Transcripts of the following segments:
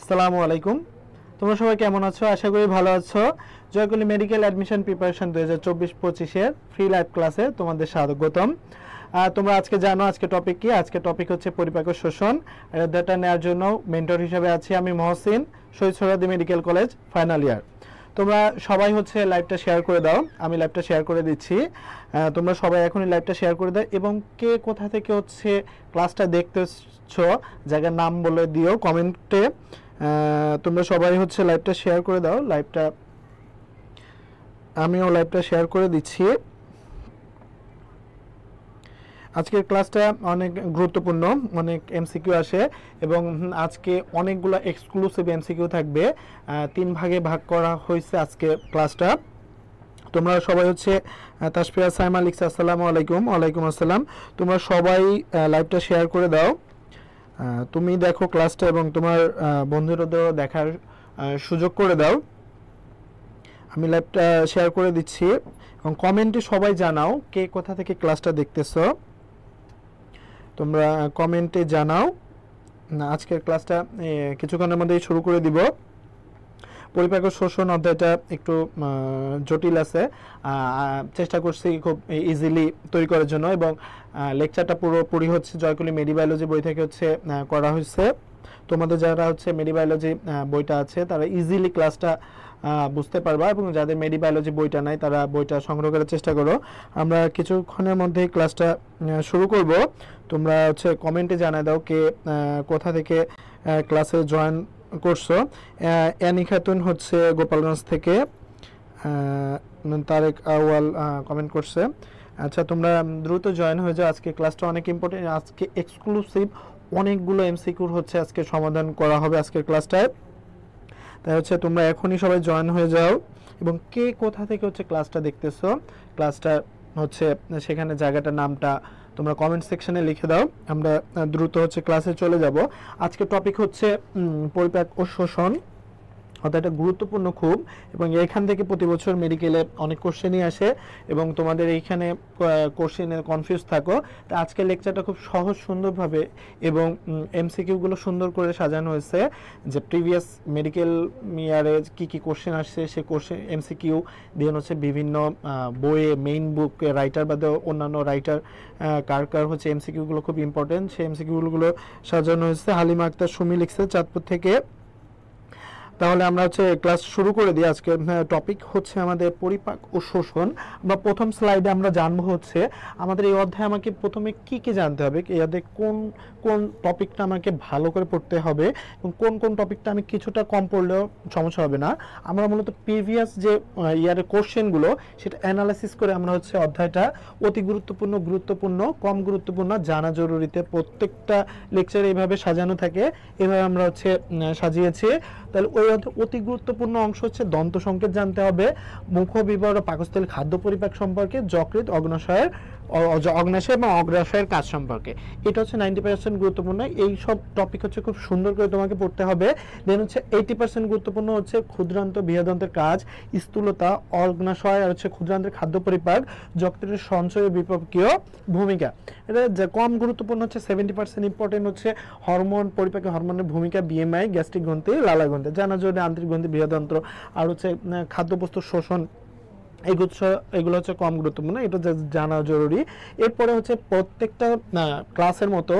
আসসালামু আলাইকুম তোমরা সবাই কেমন আছো আশা করি ভালো আছো জয়কুলি মেডিকেল অ্যাডমিশন প্রিপারেশন দু হাজার চব্বিশ পঁচিশের ফ্রি লাইভ ক্লাসে তোমাদের স্বাগতম তোমরা আজকে জানো আজকে টপিক কি আজকে টপিক হচ্ছে পরিপাক শোষণ আর নেওয়ার জন্য মেন্টর হিসেবে আছি আমি Mohsin Shahid Syedi medical college final year তোমরা সবাই হচ্ছে লাইভটা শেয়ার করে দাও আমি লাইভটা শেয়ার করে দিচ্ছি তোমরা সবাই এখনই লাইভটা শেয়ার করে দাও এবং কে কোথা থেকে হচ্ছে ক্লাসটা দেখতেছ জায়গার নাম বলে দিও কমেন্টে তোমরা সবাই হচ্ছে লাইভটা শেয়ার করে দাও লাইভটা আমিও লাইভটা শেয়ার করে দিচ্ছি আজকের ক্লাসটা অনেক গুরুত্বপূর্ণ অনেক এমসিকিউ আসে এবং আজকে অনেকগুলো এক্সক্লুসিভ এমসিকিউ থাকবে তিন ভাগে ভাগ করা হয়েছে আজকে ক্লাসটা তোমরা সবাই হচ্ছে তাসফিয়া সাইমা লিখছে আসসালামু আলাইকুম ওয়ালাইকুম আসসালাম তোমরা সবাই লাইভটা শেয়ার করে দাও তুমি দেখো ক্লাসটা এবং তোমার বন্ধুদেরও দেখার সুযোগ করে দাও আমি লাইভটা শেয়ার করে দিচ্ছি এবং কমেন্টে সবাই জানাও কে কোথা থেকে ক্লাসটা দেখতেছ তোমরা কমেন্টে জানাও আজকের ক্লাসটা কিছুক্ষণের মধ্যেই শুরু করে দিব পরিপাকের শোষণ অধ্যায়টা একটু জটিল আছে চেষ্টা করছি খুব ইজিলি তৈরি করার জন্য এবং লেকচারটা পুরোপুরি হচ্ছে জয়কুলি মেডিবায়োলজি বই থেকে হচ্ছে করা হয়েছে তোমাদের যারা হচ্ছে মেডিবায়োলজি বইটা আছে তারা ইজিলি ক্লাসটা বুঝতে পারবা এবং যাদের মেডিবায়োলজি বইটা নাই তারা বইটা সংগ্রহ করার চেষ্টা করো আমরা কিছুক্ষণের মধ্যেই ক্লাসটা শুরু করব তোমরা হচ্ছে কমেন্টে জানায় দাও কে কোথা থেকে ক্লাসে জয়েন করছো অ্যানি খাতুন হচ্ছে গোপালগঞ্জ থেকে তারেক আওয়াল কমেন্ট করছে আচ্ছা তোমরা দ্রুত জয়েন হয়ে যাও আজকে ক্লাসটা অনেক ইম্পর্টেন্ট আজকে এক্সক্লুসিভ অনেকগুলো এমসিকিউর হচ্ছে আজকে সমাধান করা হবে আজকের ক্লাসটায় তাই হচ্ছে তোমরা এখনই সবাই জয়েন হয়ে যাও এবং কে কোথা থেকে হচ্ছে ক্লাসটা দেখতেছো ক্লাসটা হচ্ছে সেখানে জায়গাটার নামটা তোমরা কমেন্ট সেকশনে লিখে দাও আমরা দ্রুত হচ্ছে ক্লাসে চলে যাব আজকে টপিক হচ্ছে পরিপাক ও শোষণ অর্থাৎ এটা গুরুত্বপূর্ণ খুব এবং এখান থেকে প্রতি বছর মেডিকেলে অনেক কোশ্চেনই আসে এবং তোমাদের এইখানে কোশ্চেনে কনফিউজ থাকো তো আজকের লেকচারটা খুব সহজ সুন্দরভাবে এবং এমসিকিউগুলো সুন্দর করে সাজানো হয়েছে যে প্রিভিয়াস মেডিকেল ইয়ারে কি কি কোশ্চেন আসছে সে কোশ্চেন এমসিকিউ দেন হচ্ছে বিভিন্ন বইয়ে মেইন বুক রাইটার বাদে অন্যান্য রাইটার কার কার হচ্ছে এমসিকিউগুলো খুব ইম্পর্টেন্ট সেই এমসিকিউগুলো সাজানো হয়েছে হালিমা আক্তার সুমি লিখছে চাঁদপুর থেকে তাহলে আমরা হচ্ছে ক্লাস শুরু করে দিই আজকে টপিক হচ্ছে আমাদের পরিপাক ও শোষণ আমরা প্রথম স্লাইডে আমরা জানবো হচ্ছে আমাদের এই অধ্যায়ে আমাকে প্রথমে কি কি জানতে হবে এই কোন কোন টপিকটা আমাকে ভালো করে পড়তে হবে এবং কোন কোন টপিকটা আমি কিছুটা কম পড়লেও সমস্যা হবে না আমরা মূলত প্রিভিয়াস যে ইয়ারের কোশ্চেনগুলো সেটা অ্যানালাইসিস করে আমরা হচ্ছে অধ্যায়টা অতি গুরুত্বপূর্ণ গুরুত্বপূর্ণ কম গুরুত্বপূর্ণ জানা জরুরিতে প্রত্যেকটা লেকচার এইভাবে সাজানো থাকে এভাবে আমরা হচ্ছে সাজিয়েছি তাহলে ওই অতি গুরুত্বপূর্ণ অংশ হচ্ছে দন্ত সংকেত জানতে হবে মুখ বিবর পাকস্থলী খাদ্য পরিপাক সম্পর্কে যকৃত অগ্নাশয়ের অগ্নাশয় এবং অগ্রাশয়ের কাজ সম্পর্কে এটা হচ্ছে নাইনটি পার্সেন্ট গুরুত্বপূর্ণ এই সব টপিক হচ্ছে খুব সুন্দর করে তোমাকে পড়তে হবে দেন হচ্ছে এইটি পার্সেন্ট গুরুত্বপূর্ণ হচ্ছে ক্ষুদ্রান্ত বৃহদন্তের কাজ স্থূলতা অগ্নাশয় আর হচ্ছে ক্ষুদ্রান্তের খাদ্য পরিপাক যকৃতের সঞ্চয় বিপক্ষীয় ভূমিকা এটা কম গুরুত্বপূর্ণ হচ্ছে সেভেন্টি পার্সেন্ট ইম্পর্টেন্ট হচ্ছে হরমোন পরিপাকে হরমোনের ভূমিকা বিএমআই গ্যাস্ট্রিক গ্রন্থি লালা গ্রন্থি জানা জন্য আন্তরিক গ্রন্থি বৃহদন্ত্র আর হচ্ছে খাদ্যবস্তু শোষণ এগুলো এগুলো হচ্ছে কম গুরুত্বপূর্ণ এটা জানা জরুরি এরপরে হচ্ছে প্রত্যেকটা ক্লাসের মতো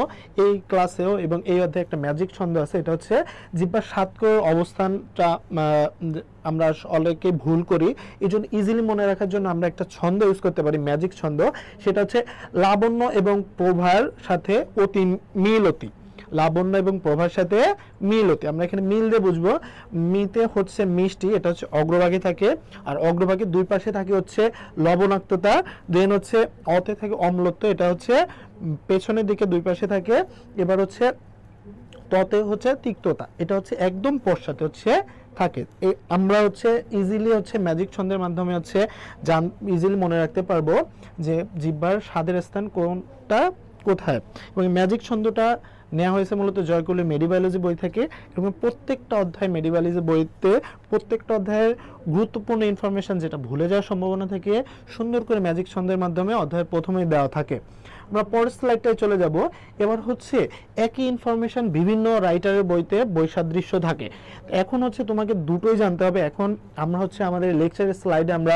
এই ক্লাসেও এবং এই অধ্যায়ে একটা ম্যাজিক ছন্দ আছে এটা হচ্ছে জিব্বার সাতক অবস্থানটা আমরা অনেকে ভুল করি এই জন্য ইজিলি মনে রাখার জন্য আমরা একটা ছন্দ ইউজ করতে পারি ম্যাজিক ছন্দ সেটা হচ্ছে লাবণ্য এবং প্রভার সাথে অতি মিল অতি লাবণ্য এবং প্রভার সাথে মিল হতে আমরা এখানে মিল দিয়ে বুঝবো মিতে হচ্ছে মিষ্টি এটা হচ্ছে অগ্রভাগে থাকে আর অগ্রভাগে দুই পাশে থাকে হচ্ছে লবণাক্ততা দেন হচ্ছে অতে থাকে অম্লত্ব এটা হচ্ছে পেছনের দিকে দুই পাশে থাকে এবার হচ্ছে ততে হচ্ছে তিক্ততা এটা হচ্ছে একদম পশ্চাতে হচ্ছে থাকে এই আমরা হচ্ছে ইজিলি হচ্ছে ম্যাজিক ছন্দের মাধ্যমে হচ্ছে জান ইজিলি মনে রাখতে পারবো যে জিব্বার স্বাদের স্থান কোনটা কোথায় এবং ম্যাজিক ছন্দটা নেওয়া হয়েছে মূলত জয়কুলি মেডিবায়োলজি বই থেকে এবং প্রত্যেকটা অধ্যায় মেডিবায়োলজি বইতে প্রত্যেকটা অধ্যায়ের গুরুত্বপূর্ণ ইনফরমেশান যেটা ভুলে যাওয়ার সম্ভাবনা থেকে সুন্দর করে ম্যাজিক ছন্দের মাধ্যমে অধ্যায়ের প্রথমেই দেওয়া থাকে আমরা পরের স্লাইডটায় চলে যাব এবার হচ্ছে একই ইনফরমেশন বিভিন্ন রাইটারের বইতে বৈসাদৃশ্য থাকে এখন হচ্ছে তোমাকে দুটোই জানতে হবে এখন আমরা হচ্ছে আমাদের লেকচারের স্লাইডে আমরা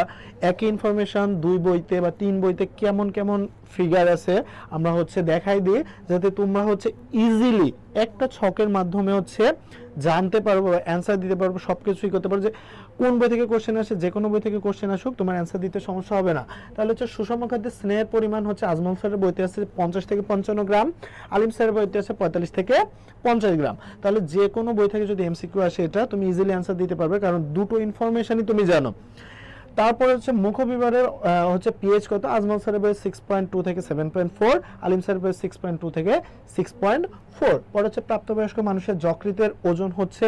একই ইনফরমেশন দুই বইতে বা তিন বইতে কেমন কেমন ফিগার আছে আমরা হচ্ছে দেখাই দিই যাতে তোমরা হচ্ছে ইজিলি একটা ছকের মাধ্যমে হচ্ছে জানতে পারবো অ্যান্সার দিতে পারবো সব কিছুই করতে পারবো যে কোন বই থেকে কোশ্চেন আসে যে কোনো বই থেকে কোশ্চেন আসুক তোমার অ্যান্সার দিতে সমস্যা হবে না তাহলে হচ্ছে সুষম খাদ্যের স্নেহের পরিমাণ হচ্ছে আজমল স্যারের বইতে আছে পঞ্চাশ থেকে পঞ্চান্ন গ্রাম আলিম স্যারের বইতে আছে পঁয়তাল্লিশ থেকে পঞ্চাশ গ্রাম তাহলে যে কোনো বই থেকে যদি এমসিকিউ আসে এটা তুমি ইজিলি অ্যান্সার দিতে পারবে কারণ দুটো ইনফরমেশনই তুমি জানো তারপরে হচ্ছে মুখ বিভারের হচ্ছে পিএইচ কত আজমল স্যারের সিক্স পয়েন্ট টু থেকে সেভেন পয়েন্ট ফোর আলিম স্যারের বয়স সিক্স পয়েন্ট টু থেকে সিক্স পয়েন্ট ফোর পরে হচ্ছে প্রাপ্তবয়স্ক মানুষের যকৃতের ওজন হচ্ছে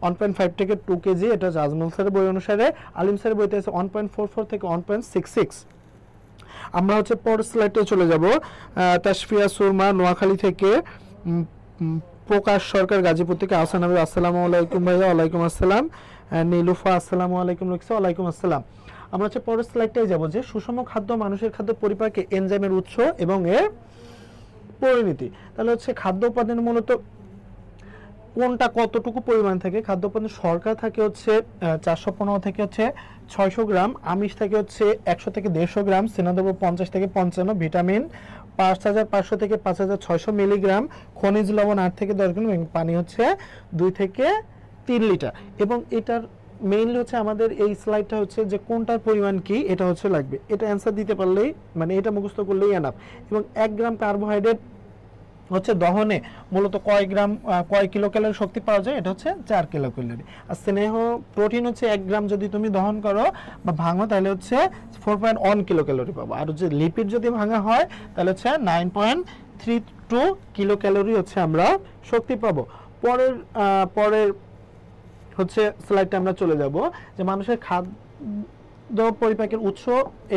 ওয়ান পয়েন্ট ফাইভ থেকে টু কেজি এটা হচ্ছে আজমল স্যারের বই অনুসারে আলিম স্যারের বইতে আছে ওয়ান পয়েন্ট ফোর ফোর থেকে ওয়ান পয়েন্ট সিক্স সিক্স আমরা হচ্ছে পর স্লাইডে চলে যাব তাসফিয়া সুরমা নোয়াখালী থেকে প্রকাশ সরকার গাজীপুর থেকে আসান আসসালামু আলাইকুম ভাইয়া ওয়ালাইকুম আসসালাম নীলুফা আসসালামু আলাইকুম লিখছে ওয়ালাইকুম আসসালাম আমরা হচ্ছে পরের স্লাইডটাই যাবো যে সুষম খাদ্য মানুষের খাদ্য পরিপাকে এনজাইমের উৎস এবং এর পরিণতি তাহলে হচ্ছে খাদ্য উপাদান মূলত কোনটা কতটুকু পরিমাণ থাকে খাদ্য উপাদান সরকার থাকে হচ্ছে চারশো পনেরো থেকে হচ্ছে ছয়শো গ্রাম আমিষ থাকে হচ্ছে একশো থেকে দেড়শো গ্রাম স্নেহদ্রব্য পঞ্চাশ থেকে পঞ্চান্ন ভিটামিন পাঁচ হাজার পাঁচশো থেকে পাঁচ হাজার ছয়শো মিলিগ্রাম খনিজ লবণ আট থেকে দশ গ্রাম এবং পানি হচ্ছে দুই থেকে তিন লিটার এবং এটার মেইনলি হচ্ছে আমাদের এই স্লাইডটা হচ্ছে যে কোনটার পরিমাণ কি এটা হচ্ছে লাগবে এটা অ্যান্সার দিতে পারলেই মানে এটা মুখস্থ করলেই অ্যানাফ এবং এক গ্রাম কার্বোহাইড্রেট হচ্ছে দহনে মূলত কয় গ্রাম কয় কিলো ক্যালোরি শক্তি পাওয়া যায় এটা হচ্ছে চার কিলো ক্যালোরি আর স্নেহ প্রোটিন হচ্ছে এক গ্রাম যদি তুমি দহন করো বা ভাঙো তাহলে হচ্ছে four point one kilo calorie পাবো আর হচ্ছে লিপিড যদি ভাঙা হয় তাহলে হচ্ছে nine point three two kilo calorie হচ্ছে আমরা শক্তি পাবো পরের পরের হচ্ছে স্লাইডটা আমরা চলে যাব যে মানুষের খাদ্য পরিপাকের উৎস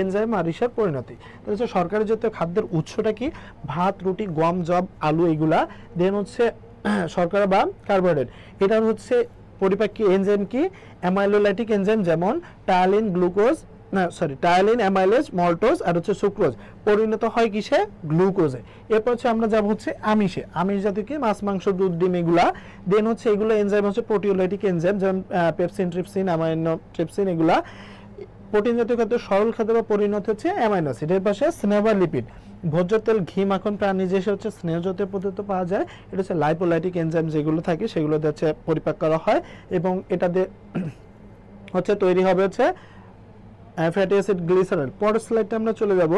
এনজাইম আর রিসার পরিণতি তাহলে হচ্ছে সরকারের জাতীয় খাদ্যের উৎসটা কি ভাত রুটি গম জব আলু এগুলা দেন হচ্ছে শর্করা বা কার্বোহাইড্রেট এটা হচ্ছে পরিপাকী এনজাইম কি অ্যামাইলোলাইটিক এনজাইম যেমন টালিন গ্লুকোজ না সরি টায়ালিন অ্যামাইলেজ মল্টোজ আর হচ্ছে সুক্রোজ পরিণত হয় কিসে গ্লুকোজে এরপর হচ্ছে আমরা যাব হচ্ছে আমিষে আমিষ জাতীয় কি মাছ মাংস দুধ ডিম এগুলা দেন হচ্ছে এগুলো এনজাইম হচ্ছে প্রোটিওলাইটিক এনজাইম যেমন পেপসিন ট্রিপসিন অ্যামাইনো ট্রিপসিন এগুলা প্রোটিন জাতীয় খাদ্য সরল খাদ্য বা পরিণত হচ্ছে অ্যামাইনো অ্যাসিড এর পাশে স্নেভার লিপিড ভোজ্য তেল ঘি মাখন প্রাণী যে হচ্ছে স্নেহ জাতীয় পদার্থ পাওয়া যায় এটা হচ্ছে লাইপোলাইটিক এনজাইম যেগুলো থাকে সেগুলো হচ্ছে পরিপাক করা হয় এবং এটাতে হচ্ছে তৈরি হবে হচ্ছে ফ্যাটি অ্যাসিড গ্লিসারল পরের স্লাইডে আমরা চলে যাব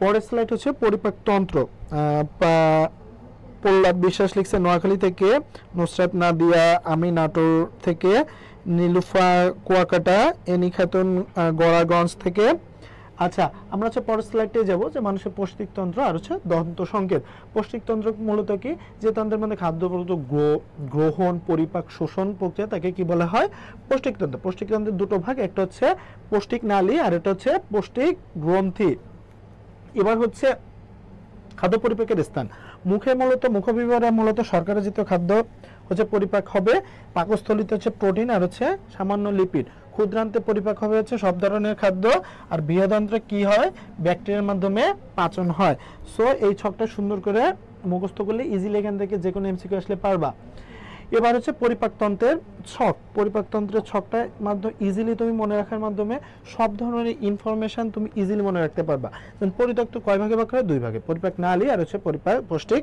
পরের স্লাইড হচ্ছে পরিপাকতন্ত্র পল্লব বিশ্বাস লিখছে নোয়াখালী থেকে নুসরাত নাদিয়া আমি নাটোর থেকে নীলুফা কুয়াকাটা এনি খাতুন গড়াগঞ্জ থেকে আচ্ছা আমরা হচ্ছে পরের স্লাইডে যাব যে মানুষের পৌষ্টিকতন্ত্র আর হচ্ছে দন্ত সংকেত পৌষ্টিকতন্ত্র মূলত কি যে তন্ত্রের মধ্যে খাদ্য পদার্থ গ্রহণ পরিপাক শোষণ প্রক্রিয়া তাকে কি বলা হয় পৌষ্টিকতন্ত্র পৌষ্টিকতন্ত্রের দুটো ভাগ একটা হচ্ছে পৌষ্টিক নালী আর এটা হচ্ছে পৌষ্টিক গ্রন্থি এবার হচ্ছে খাদ্য পরিপাকের স্থান মুখে মূলত মুখবিবরে মূলত সরকারের জাতীয় খাদ্য হচ্ছে পরিপাক হবে পাকস্থলিতে হচ্ছে প্রোটিন আর হচ্ছে সামান্য লিপিড ক্ষুদ্রান্তে পরিপাক হবে হচ্ছে সব ধরনের খাদ্য আর বৃহদন্ত্রে কি হয় ব্যাকটেরিয়ার মাধ্যমে পাচন হয় সো এই ছকটা সুন্দর করে মুখস্থ করলে ইজিলি এখান থেকে যে কোনো এমসিকে আসলে পারবা এবার হচ্ছে পরিপাকতন্ত্রের ছক পরিপাকতন্ত্রের ছকটা মাধ্যমে ইজিলি তুমি মনে রাখার মাধ্যমে সব ধরনের ইনফরমেশান তুমি ইজিলি মনে রাখতে পারবা পরিত্যক্ত কয় ভাগে ভাগ করে দুই ভাগে পরিপাক নালী আর হচ্ছে পরিপাক পৌষ্টিক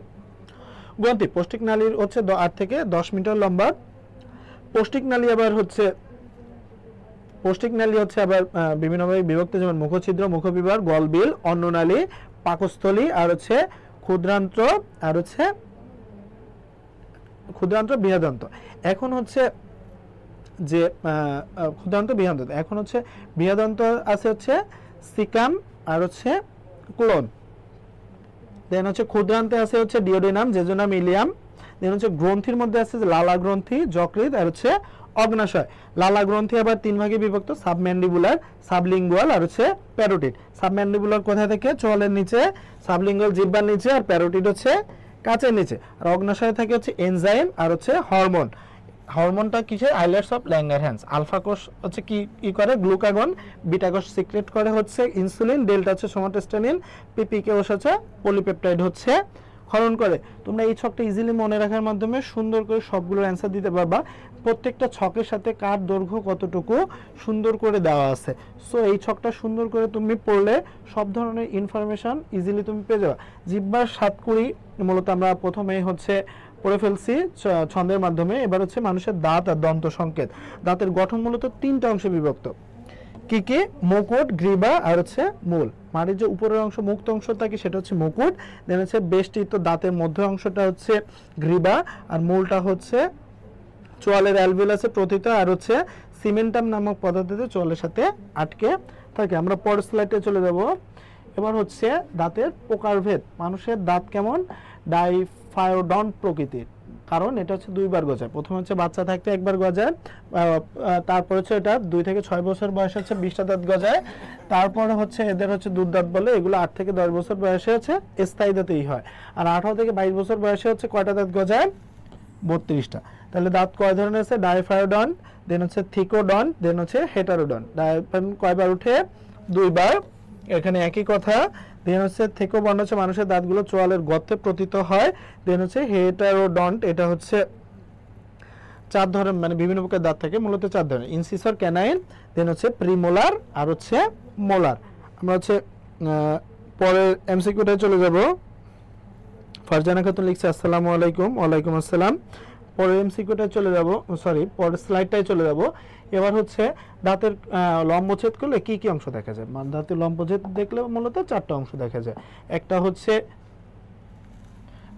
গ্রন্থি পৌষ্টিক নালীর হচ্ছে আট থেকে দশ মিটার লম্বা পৌষ্টিক নালী আবার হচ্ছে পৌষ্টিক নালী হচ্ছে আবার বিভিন্নভাবে বিভক্ত যেমন মুখছিদ্র মুখবিবার গলবিল অন্ননালী পাকস্থলী আর হচ্ছে ক্ষুদ্রান্ত আর হচ্ছে ক্ষুদ্রান্ত বিহাদন্ত এখন হচ্ছে যে ক্ষুদ্রান্ত বৃহদন্ত এখন হচ্ছে বিহাদন্ত আছে হচ্ছে সিকাম আর হচ্ছে কোলন দেন হচ্ছে ক্ষুদ্রান্তে আছে হচ্ছে ডিওডিনাম জেজোনাম ইলিয়াম দেন হচ্ছে গ্রন্থির মধ্যে আছে লালা গ্রন্থি যকৃত আর হচ্ছে অগ্নাশয় লালা গ্রন্থি আবার তিন ভাগে বিভক্ত সাবম্যান্ডিবুলার সাবলিঙ্গুয়াল আর হচ্ছে প্যারোটিড সাবম্যান্ডিবুলার কোথায় থেকে চোয়ালের নিচে সাবলিঙ্গুয়াল জিব্বার নিচে আর প্যারোটিড হচ্ছে কাচের নিচে আর অগ্নাশয় থাকে হচ্ছে এনজাইম আর হচ্ছে হরমোন হরমোনটা কিসের আইলেটস অফ ল্যাঙ্গারহ্যান্স আলফা কোষ হচ্ছে কি কি করে গ্লুকাগন বিটা কোষ সিক্রেট করে হচ্ছে ইনসুলিন ডেল্টা হচ্ছে সোমাটোস্টেলিন পিপিকে ওষ হচ্ছে পলিপেপটাইড হচ্ছে ক্ষরণ করে তোমরা এই ছকটা ইজিলি মনে রাখার মাধ্যমে সুন্দর করে সবগুলোর অ্যান্সার দিতে পারবা প্রত্যেকটা ছকের সাথে কার দৈর্ঘ্য কতটুকু সুন্দর করে দেওয়া আছে সো এই ছকটা সুন্দর করে তুমি পড়লে সব ধরনের ইনফরমেশান ইজিলি তুমি পেয়ে যাবে জিব্বার সাত কুড়ি মূলত আমরা প্রথমেই হচ্ছে পড়ে ফেলছি ছন্দের মাধ্যমে এবার হচ্ছে মানুষের দাঁত আর দন্ত সংকেত দাঁতের গঠন মূলত তিনটা অংশে বিভক্ত কি কি মুকুট গ্রীবা আর হচ্ছে মূল মাড়ির যে উপরের অংশ মুক্ত অংশ থাকে সেটা হচ্ছে মুকুট দেন হচ্ছে বেষ্টিত দাঁতের মধ্য অংশটা হচ্ছে গ্রীবা আর মূলটা হচ্ছে চোয়ালের অ্যালভিলাসে প্রোথিত আর হচ্ছে সিমেন্টাম নামক পদার্থতে চোয়ালের সাথে আটকে থাকে আমরা পর স্লাইডে চলে যাব এবার হচ্ছে দাঁতের প্রকারভেদ মানুষের দাঁত কেমন ডাইফায়োডন প্রকৃতির কারণ এটা হচ্ছে দুইবার গজায় প্রথমে হচ্ছে বাচ্চা থাকতে একবার গজায় তারপরে হচ্ছে এটা দুই থেকে ছয় বছর বয়সে হচ্ছে বিশটা দাঁত গজায় তারপরে হচ্ছে এদের হচ্ছে দুধ দাঁত বলে এগুলো আট থেকে দশ বছর বয়সে হচ্ছে স্থায়ী দাঁতেই হয় আর আঠারো থেকে বাইশ বছর বয়সে হচ্ছে কয়টা দাঁত গজায় বত্রিশটা তাহলে দাঁত কয় ধরনের আছে ডায়ফায়োডন দেন হচ্ছে থিকোডন দেন হচ্ছে হেটারোডন ডায়ফায়ন কয়বার উঠে দুইবার এখানে একই কথা দেন হচ্ছে থিকোবন হচ্ছে মানুষের দাঁতগুলো চোয়ালের গর্তে প্রতীত হয় দেন হচ্ছে হেটারোডন্ট এটা হচ্ছে চার ধরনের মানে বিভিন্ন প্রকার দাঁত থাকে মূলত চার ধরনের ইনসিসর ক্যানাইন দেন হচ্ছে প্রিমোলার আর হচ্ছে মোলার আমরা হচ্ছে পরের এমসিকিউটায় চলে যাব ফারজানা খাতুন লিখছে আসসালামু আলাইকুম ওয়ালাইকুম আসসালাম পরের এমসিকিউটায় চলে যাব সরি পরের স্লাইডটায় চলে যাব এবার হচ্ছে দাঁতের লম্বচ্ছেদ করলে কি কি অংশ দেখা যায় মানে দাঁতের লম্বচ্ছেদ দেখলে মূলত চারটা অংশ দেখা যায় একটা হচ্ছে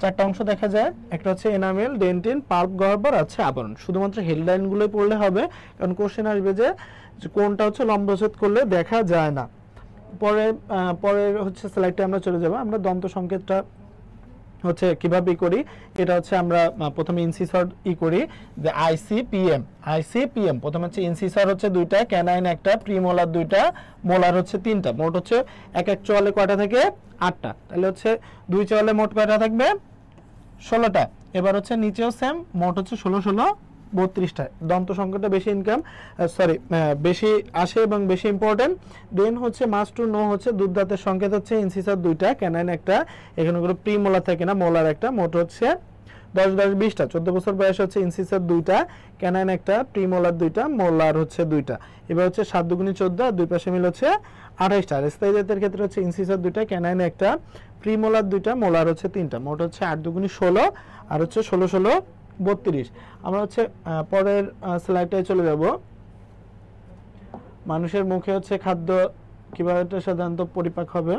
চারটা অংশ দেখা যায় একটা হচ্ছে এনামেল ডেন্টিন পাল্প গহ্বর আছে আবরণ শুধুমাত্র হেডলাইনগুলোই পড়লে হবে কারণ কোশ্চেন আসবে যে কোনটা হচ্ছে লম্বচ্ছেদ করলে দেখা যায় না পরে পরে হচ্ছে স্লাইডটা আমরা চলে যাব আমরা দন্ত সংকেতটা হচ্ছে কিভাবে করি এটা হচ্ছে আমরা প্রথমে ইনসিসর ই করি যে আইসিপিএম আইসিপিএম প্রথমে হচ্ছে ইনসিসর হচ্ছে দুইটা ক্যানাইন একটা প্রিমোলার দুইটা মোলার হচ্ছে তিনটা মোট হচ্ছে এক এক চলে কয়টা থেকে আটটা তাহলে হচ্ছে দুই চলে মোট কয়টা থাকবে ষোলোটা এবার হচ্ছে নিচেও সেম মোট হচ্ছে ষোলো ষোলো বত্রিশটায় দন্ত সংখ্যাটা বেশি ইনকাম সরি বেশি আসে এবং বেশি ইম্পর্টেন্ট দেন হচ্ছে মাস টু নো হচ্ছে দুধদাতের সংকেত হচ্ছে ইনসিসার দুইটা ক্যানাইন একটা এখানে কোনো প্রি মোলার থাকে না মোলার একটা মোট হচ্ছে দশ দশ বিশটা চোদ্দ বছর বয়স হচ্ছে ইনসিসার দুইটা ক্যানাইন একটা প্রি মোলার দুইটা মোলার হচ্ছে দুইটা এবার হচ্ছে সাত দুগুণি চোদ্দ আর দুই পাশে মিল হচ্ছে আঠাইশটা আর স্থায়ী জাতের ক্ষেত্রে হচ্ছে ইনসিসার দুইটা ক্যানাইন একটা প্রি মোলার দুইটা মোলার হচ্ছে তিনটা মোট হচ্ছে আট দুগুণি ষোলো আর হচ্ছে ষোলো ষোলো বত্রিশ আমরা হচ্ছে পরের স্লাইডটায় চলে যাব মানুষের মুখে হচ্ছে খাদ্য কীভাবে সাধারণত পরিপাক হবে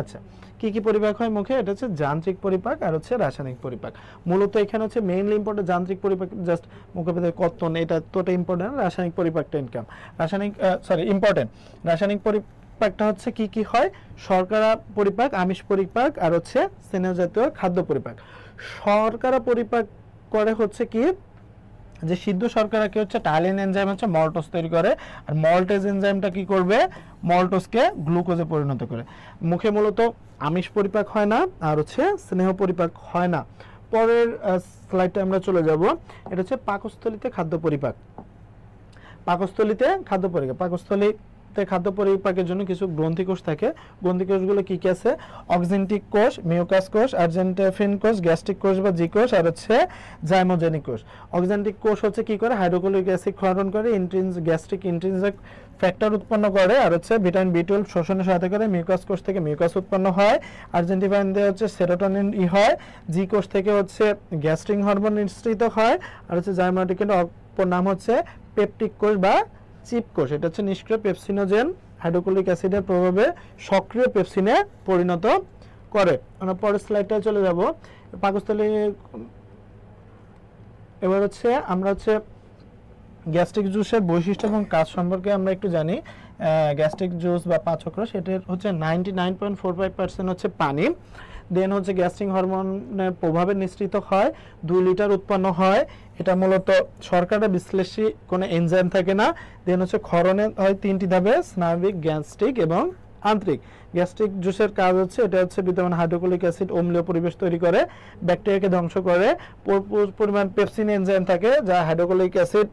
আচ্ছা কি কি পরিপাক হয় মুখে এটা হচ্ছে যান্ত্রিক পরিপাক আর হচ্ছে রাসায়নিক পরিপাক মূলত এখানে হচ্ছে মেইনলি ইম্পর্টেন্ট যান্ত্রিক পরিপাক জাস্ট মুখে ভেতরে কত্তন এটা তোটা ইম্পর্টেন্ট রাসায়নিক পরিপাকটা ইনকাম রাসায়নিক সরি ইম্পর্টেন্ট রাসায়নিক পরিপাকটা হচ্ছে কি কি হয় শর্করা পরিপাক আমিষ পরিপাক আর হচ্ছে স্নেহজাতীয় খাদ্য পরিপাক শর্করা পরিপাক করে হচ্ছে কি যে সিদ্ধ শর্করা কি হচ্ছে টাইলিন এনজাইম হচ্ছে মল্টোস তৈরি করে আর মল্টেজ এনজাইমটা কি করবে মল্টোসকে গ্লুকোজে পরিণত করে মুখে মূলত আমিষ পরিপাক হয় না আর হচ্ছে স্নেহ পরিপাক হয় না পরের স্লাইডটা আমরা চলে যাব এটা হচ্ছে পাকস্থলিতে খাদ্য পরিপাক পাকস্থলিতে খাদ্য পরিপাক পাকস্থলী তাই খাদ্য পরিপাকের জন্য কিছু গ্রন্থি কোষ থাকে গ্রন্থি কোষগুলো কি কি আছে অক্সিনটিক কোষ মিউকাস কোষ আর্জেন্টাফিন কোষ গ্যাস্ট্রিক কোষ বা জি কোষ আর হচ্ছে জাইমোজেনিক কোষ অক্সিনটিক কোষ হচ্ছে কি করে হাইড্রোক্লোরিক অ্যাসিড ক্ষরণ করে ইন্ট্রিন্স গ্যাস্ট্রিক ইন্ট্রিনসিক ফ্যাক্টর উৎপন্ন করে আর হচ্ছে ভিটামিন বি টুয়েলভ শোষণে সহায়তা করে মিউকাস কোষ থেকে মিউকাস উৎপন্ন হয় আর্জেন্টিফাইন দিয়ে হচ্ছে সেরোটনিন ই হয় জি কোষ থেকে হচ্ছে গ্যাস্ট্রিক হরমোন নিঃসৃত হয় আর হচ্ছে জাইমোটিকের অপর নাম হচ্ছে পেপটিক কোষ বা চিপকোষ এটা হচ্ছে নিষ্ক্রিয় পেপসিনোজেন হাইড্রোক্লোরিক অ্যাসিডের প্রভাবে সক্রিয় পেপসিনে পরিণত করে আমরা পরের স্লাইডটা চলে যাব পাকস্থলী এবার হচ্ছে আমরা হচ্ছে গ্যাস্ট্রিক জুসের বৈশিষ্ট্য এবং কাজ সম্পর্কে আমরা একটু জানি গ্যাস্ট্রিক জুস বা পাচক্র সেটা হচ্ছে নাইনটি হচ্ছে পানি দেন হচ্ছে গ্যাস্ট্রিক হরমোনের প্রভাবে নিঃসৃত হয় দুই লিটার উৎপন্ন হয় এটা মূলত সরকারের বিশ্লেষী কোনো এনজাইম থাকে না দেন হচ্ছে ক্ষরণে হয় তিনটি ধাপে স্নাবিক গ্যাস্ট্রিক এবং আন্তরিক গ্যাস্ট্রিক জুসের কাজ হচ্ছে এটা হচ্ছে বিদ্যমান হাইড্রোক্লোরিক অ্যাসিড অম্লীয় পরিবেশ তৈরি করে ব্যাকটেরিয়াকে ধ্বংস করে পরিমাণ পেপসিন এনজাইম থাকে যা হাইড্রোক্লোরিক অ্যাসিড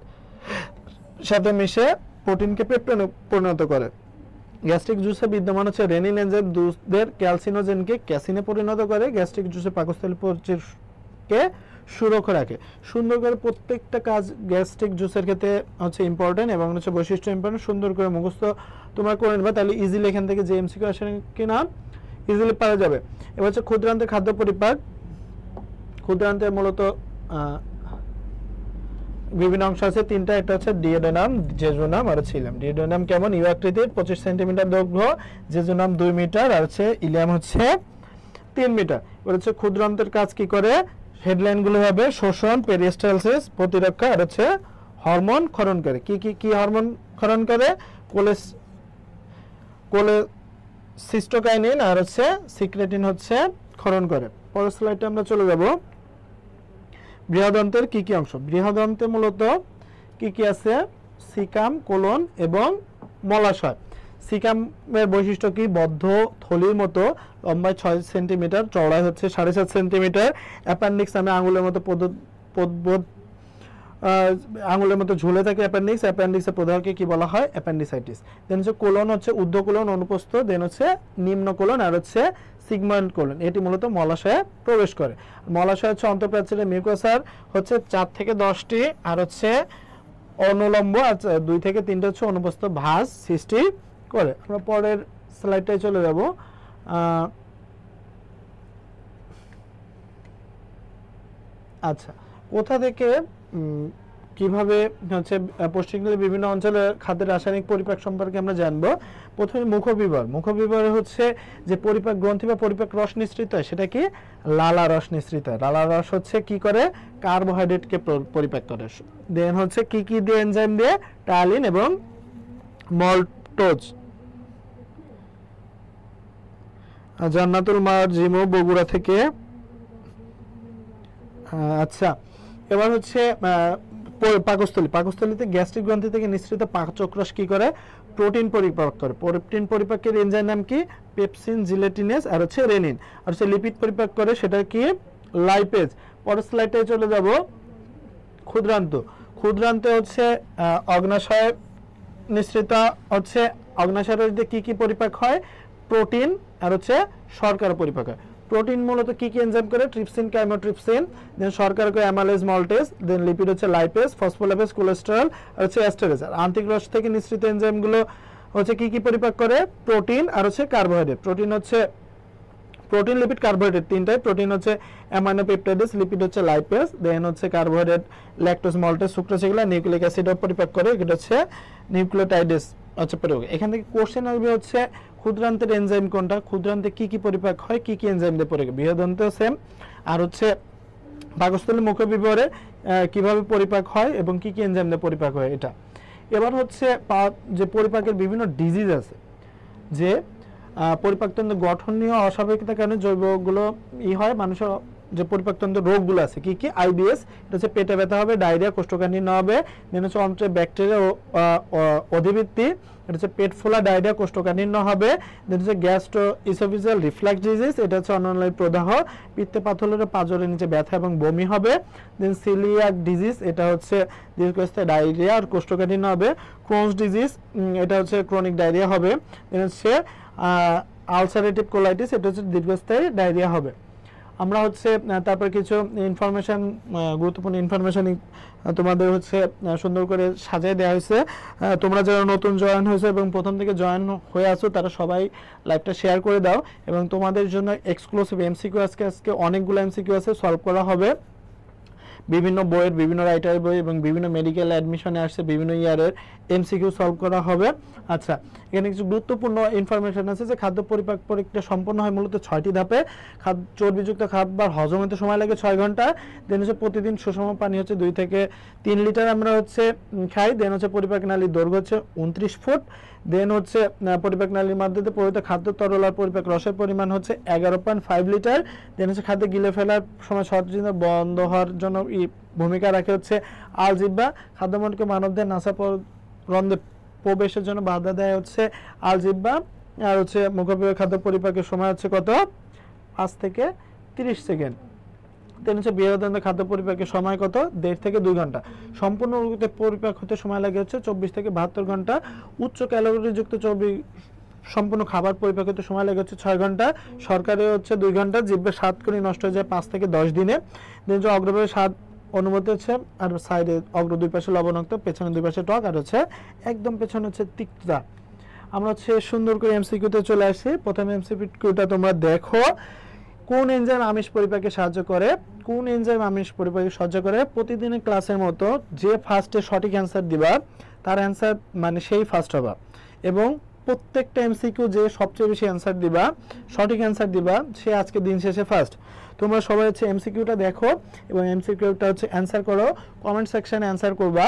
সাথে মিশে প্রোটিনকে পেপটনে পরিণত করে গ্যাস্ট্রিক জুসে বিদ্যমান হচ্ছে রেনিন এনজাইম দুধের ক্যালসিনোজেনকে ক্যাসিনে পরিণত করে গ্যাস্ট্রিক জুসে পাকস্থল কে সুরক্ষ রাখে সুন্দর করে প্রত্যেকটা কাজ গ্যাস্ট্রিক জুসের ক্ষেত্রে হচ্ছে ইম্পর্টেন্ট এবং হচ্ছে বৈশিষ্ট্য ইম্পর্টেন্ট সুন্দর করে মুখস্থ তোমরা করে নেবে তাহলে ইজিলি এখান থেকে যে এমসিকিউ কি কিনা ইজিলি পাওয়া যাবে এবার হচ্ছে ক্ষুদ্রান্তের খাদ্য পরিপাক ক্ষুদ্রান্তে মূলত বিভিন্ন অংশ আছে তিনটা একটা হচ্ছে ডিওডোনাম জেজোনাম আর ছিলাম ইলিয়াম কেমন ইউ আকৃতির পঁচিশ সেন্টিমিটার দৈর্ঘ্য জেজোনাম দুই মিটার আর হচ্ছে ইলিয়াম হচ্ছে তিন মিটার এবার হচ্ছে ক্ষুদ্রান্তের কাজ কি করে হেডলাইনগুলো হবে শোষণ পেরিস্টালসিস প্রতিরক্ষা আর হচ্ছে হরমোন খরণ করে কি কি কি হরমোন খরণ করে কোলেস কোলে সিস্টোকাইনিন আর হচ্ছে সিক্রেটিন হচ্ছে খরণ করে পরের স্লাইডটা আমরা চলে যাবো বৃহদন্তের কি কি অংশ বৃহদন্তে মূলত কি কি আছে সিকাম কোলন এবং মলাশয় সিকামের বৈশিষ্ট্য কি বদ্ধ থলির মতো লম্বায় ছয় সেন্টিমিটার চড়ায় হচ্ছে সাড়ে সাত সেন্টিমিটার অ্যাপেন্ডিক্স নামে আঙুলের মতো আঙুলের মতো ঝুলে থাকে অ্যাপেন্ডিক্স অ্যাপেন্ডিক্সের প্রধানকে কি বলা হয় অ্যাপেন্ডিসাইটিস দেন হচ্ছে কোলন হচ্ছে ঊর্ধ্বকোলন অনুপস্থ দেন হচ্ছে নিম্নকোলন আর হচ্ছে সিগমেন্ট করলেন এটি মূলত মলাশয়ে প্রবেশ করে মলাশয় হচ্ছে অন্তঃপ্রাচীরের মিউকোসার হচ্ছে চার থেকে দশটি আর হচ্ছে অনুলম্ব আর দুই থেকে তিনটা হচ্ছে অনুপস্থ ভাস সৃষ্টি করে আমরা পরের স্লাইডটাই চলে যাব আচ্ছা কোথা থেকে কিভাবে হচ্ছে পশ্চিমবঙ্গের বিভিন্ন অঞ্চলে খাদ্যের রাসায়নিক পরিপাক সম্পর্কে আমরা জানব প্রথমে মুখবিবর মুখবিবর হচ্ছে যে পরিপাক গ্রন্থি বা পরিপাক রস নিঃসৃত হয় সেটা কি লালা রস নিঃসৃত হয় লালা রস হচ্ছে কি করে কার্বোহাইড্রেটকে পরিপাক করে দেন হচ্ছে কি কি দিয়ে এনজাইম দিয়ে টালিন এবং মল্টোজ জান্নাতুল মার জিমো বগুড়া থেকে আচ্ছা এবার হচ্ছে পাকস্থলী পাকস্থলীতে গ্যাস্ট্রিক গ্রন্থি থেকে নিঃসৃত পাকচক্রস কি করে প্রোটিন পরিপাক করে প্রোটিন পরিপাকের এনজাইম নাম কি পেপসিন জিলেটিনেস আর হচ্ছে রেনিন আর হচ্ছে লিপিড পরিপাক করে সেটা কি লাইপেজ পরের স্লাইডে চলে যাব ক্ষুদ্রান্ত ক্ষুদ্রান্ত হচ্ছে অগ্নাশয় নিঃসৃত হচ্ছে অগ্নাশয়ের কি কি পরিপাক হয় প্রোটিন আর হচ্ছে শর্করা পরিপাক হয় প্রোটিন মূলত কি কি এনজাইম করে ট্রিপসিন কাইমোট্রিপসিন দেন শর্করা করে অ্যামালেজ মল্টেজ দেন লিপিড হচ্ছে লাইপেজ ফসফোলাপেজ কোলেস্টেরল আর হচ্ছে অ্যাস্টারেজ আর আন্তিক রস থেকে নিঃসৃত এনজাইমগুলো হচ্ছে কি কি পরিপাক করে প্রোটিন আর হচ্ছে কার্বোহাইড্রেট প্রোটিন হচ্ছে প্রোটিন লিপিড কার্বোহাইড্রেট তিনটাই প্রোটিন হচ্ছে অ্যামাইনো পেপটাইডিস লিপিড হচ্ছে লাইপেজ দেন হচ্ছে কার্বোহাইড্রেট ল্যাকটোজ মল্টেজ সুক্রোজ এগুলো নিউক্লিক অ্যাসিডও পরিপাক করে এটা হচ্ছে নিউক্লিওটাইডস হচ্ছে পরিপাক এখান থেকে কোশ্চেন আসবে হচ্ছে ক্ষুদ্রান্তের এনজাইম কোনটা ক্ষুদ্রান্তে কি কি পরিপাক হয় কি কি এনজাইম দিয়ে পরিপাক বৃহদন্তেও সেম আর হচ্ছে পাকস্থলী বিবরে কিভাবে পরিপাক হয় এবং কি কি এনজাইম দিয়ে পরিপাক হয় এটা এবার হচ্ছে যে পরিপাকের বিভিন্ন ডিজিজ আছে যে পরিপাকতন্ত্র গঠন নিয়ে অস্বাভাবিকতার কারণে জৈবগুলো ই হয় মানুষের যে পরিপাকতন্ত্রের রোগগুলো আছে কি কি আইবিএস এটা হচ্ছে পেটে ব্যথা হবে ডায়রিয়া কোষ্ঠকাঠিন্য হবে মেন হচ্ছে অন্ত্রে ব্যাকটেরিয়া অধিবৃত্তি এটা হচ্ছে পেট ফোলা ডায়রিয়া কোষ্ঠকাঠিন্য হবে দেন হচ্ছে গ্যাস্ট্রো ইসোফিজিয়াল রিফ্লাক্স ডিজিজ এটা হচ্ছে অনলাইন প্রদাহ পিত্তে পাথরের পাজরের নিচে ব্যথা এবং বমি হবে দেন সিলিয়াক ডিজিজ এটা হচ্ছে দীর্ঘস্থায়ী ডায়রিয়া আর কোষ্ঠকাঠিন্য হবে ক্রোনস ডিজিজ এটা হচ্ছে ক্রনিক ডায়রিয়া হবে দেন হচ্ছে আলসারেটিভ কোলাইটিস এটা হচ্ছে দীর্ঘস্থায়ী ডায়রিয়া হবে আমরা হচ্ছে তারপর কিছু ইনফরমেশন গুরুত্বপূর্ণ ইনফরমেশন তোমাদের হচ্ছে সুন্দর করে সাজিয়ে দেওয়া হয়েছে তোমরা যারা নতুন জয়েন হয়েছে এবং প্রথম থেকে জয়েন হয়ে আছো তারা সবাই লাইভটা শেয়ার করে দাও এবং তোমাদের জন্য এক্সক্লুসিভ এমসিকিউ আজকে আজকে অনেকগুলো এমসিকিউ আছে সলভ করা হবে বিভিন্ন বইয়ের বিভিন্ন রাইটারের বই এবং বিভিন্ন মেডিকেল অ্যাডমিশনে আসছে বিভিন্ন ইয়ারের এমসিকিউ সলভ করা হবে আচ্ছা এখানে কিছু গুরুত্বপূর্ণ ইনফরমেশন আছে যে খাদ্য পরিপাক পরীক্ষা সম্পন্ন হয় মূলত ছয়টি ধাপে খাদ্য চর্বিযুক্ত খাবার হজম হতে সময় লাগে ছয় ঘন্টা দেন হচ্ছে প্রতিদিন সুষম পানি হচ্ছে দুই থেকে তিন লিটার আমরা হচ্ছে খাই দেন হচ্ছে পরিপাক নালীর দৈর্ঘ্য হচ্ছে উনত্রিশ ফুট দেন হচ্ছে পরিপাক নালীর মাধ্যমে প্রবাহিত খাদ্য তরল আর পরিপাক রসের পরিমাণ হচ্ছে এগারো পয়েন্ট ফাইভ লিটার দেন হচ্ছে খাদ্য গিলে ফেলার সময় সচেতন বন্ধ হওয়ার জন্য ভূমিকা রাখে হচ্ছে আলজিব্বা খাদ্যমনকে মানবদের নাসা রন্ধে প্রবেশের জন্য বাধা দেয় হচ্ছে আলজিব্বা আর হচ্ছে মুখপেয় খাদ্য পরিপাকের সময় হচ্ছে কত পাঁচ থেকে তিরিশ সেকেন্ড তার হচ্ছে বিয়ারদান্ত খাদ্য পরিপাকের সময় কত দেড় থেকে দুই ঘন্টা সম্পূর্ণ রোগীতে পরিপাক হতে সময় লাগে হচ্ছে চব্বিশ থেকে বাহাত্তর ঘন্টা উচ্চ ক্যালোরিযুক্ত চর্বি সম্পূর্ণ খাবার পরিপাক হতে সময় লেগে হচ্ছে ছয় ঘন্টা সরকারে হচ্ছে দুই ঘন্টা জীবের স্বাদ করে নষ্ট হয়ে যায় পাঁচ থেকে দশ দিনে দিন হচ্ছে অগ্রভাবে স্বাদ অনুমতি হচ্ছে আর সাইডে অগ্র দুই পাশে লবণাক্ত পেছনে দুই পাশে টক আর হচ্ছে একদম পেছনে হচ্ছে তিক্ততা আমরা হচ্ছে সুন্দর করে এমসিকিউতে চলে আসি প্রথমে কিউটা তোমরা দেখো কোন এনজাইম আমিষ পরিপাকে সাহায্য করে কোন এনজাইম আমিষ পরিপাকে সাহায্য করে প্রতিদিনের ক্লাসের মতো যে ফার্স্টে সঠিক অ্যান্সার দিবা তার অ্যান্সার মানে সেই ফার্স্ট হবা এবং প্রত্যেকটা এমসিকিউ যে সবচেয়ে বেশি অ্যান্সার দিবা সঠিক অ্যান্সার দিবা সে আজকে দিন শেষে ফার্স্ট তোমরা সবাই হচ্ছে এমসিকিউটা দেখো এবং এমসিকিউটা হচ্ছে অ্যান্সার করো কমেন্ট সেকশানে অ্যান্সার করবা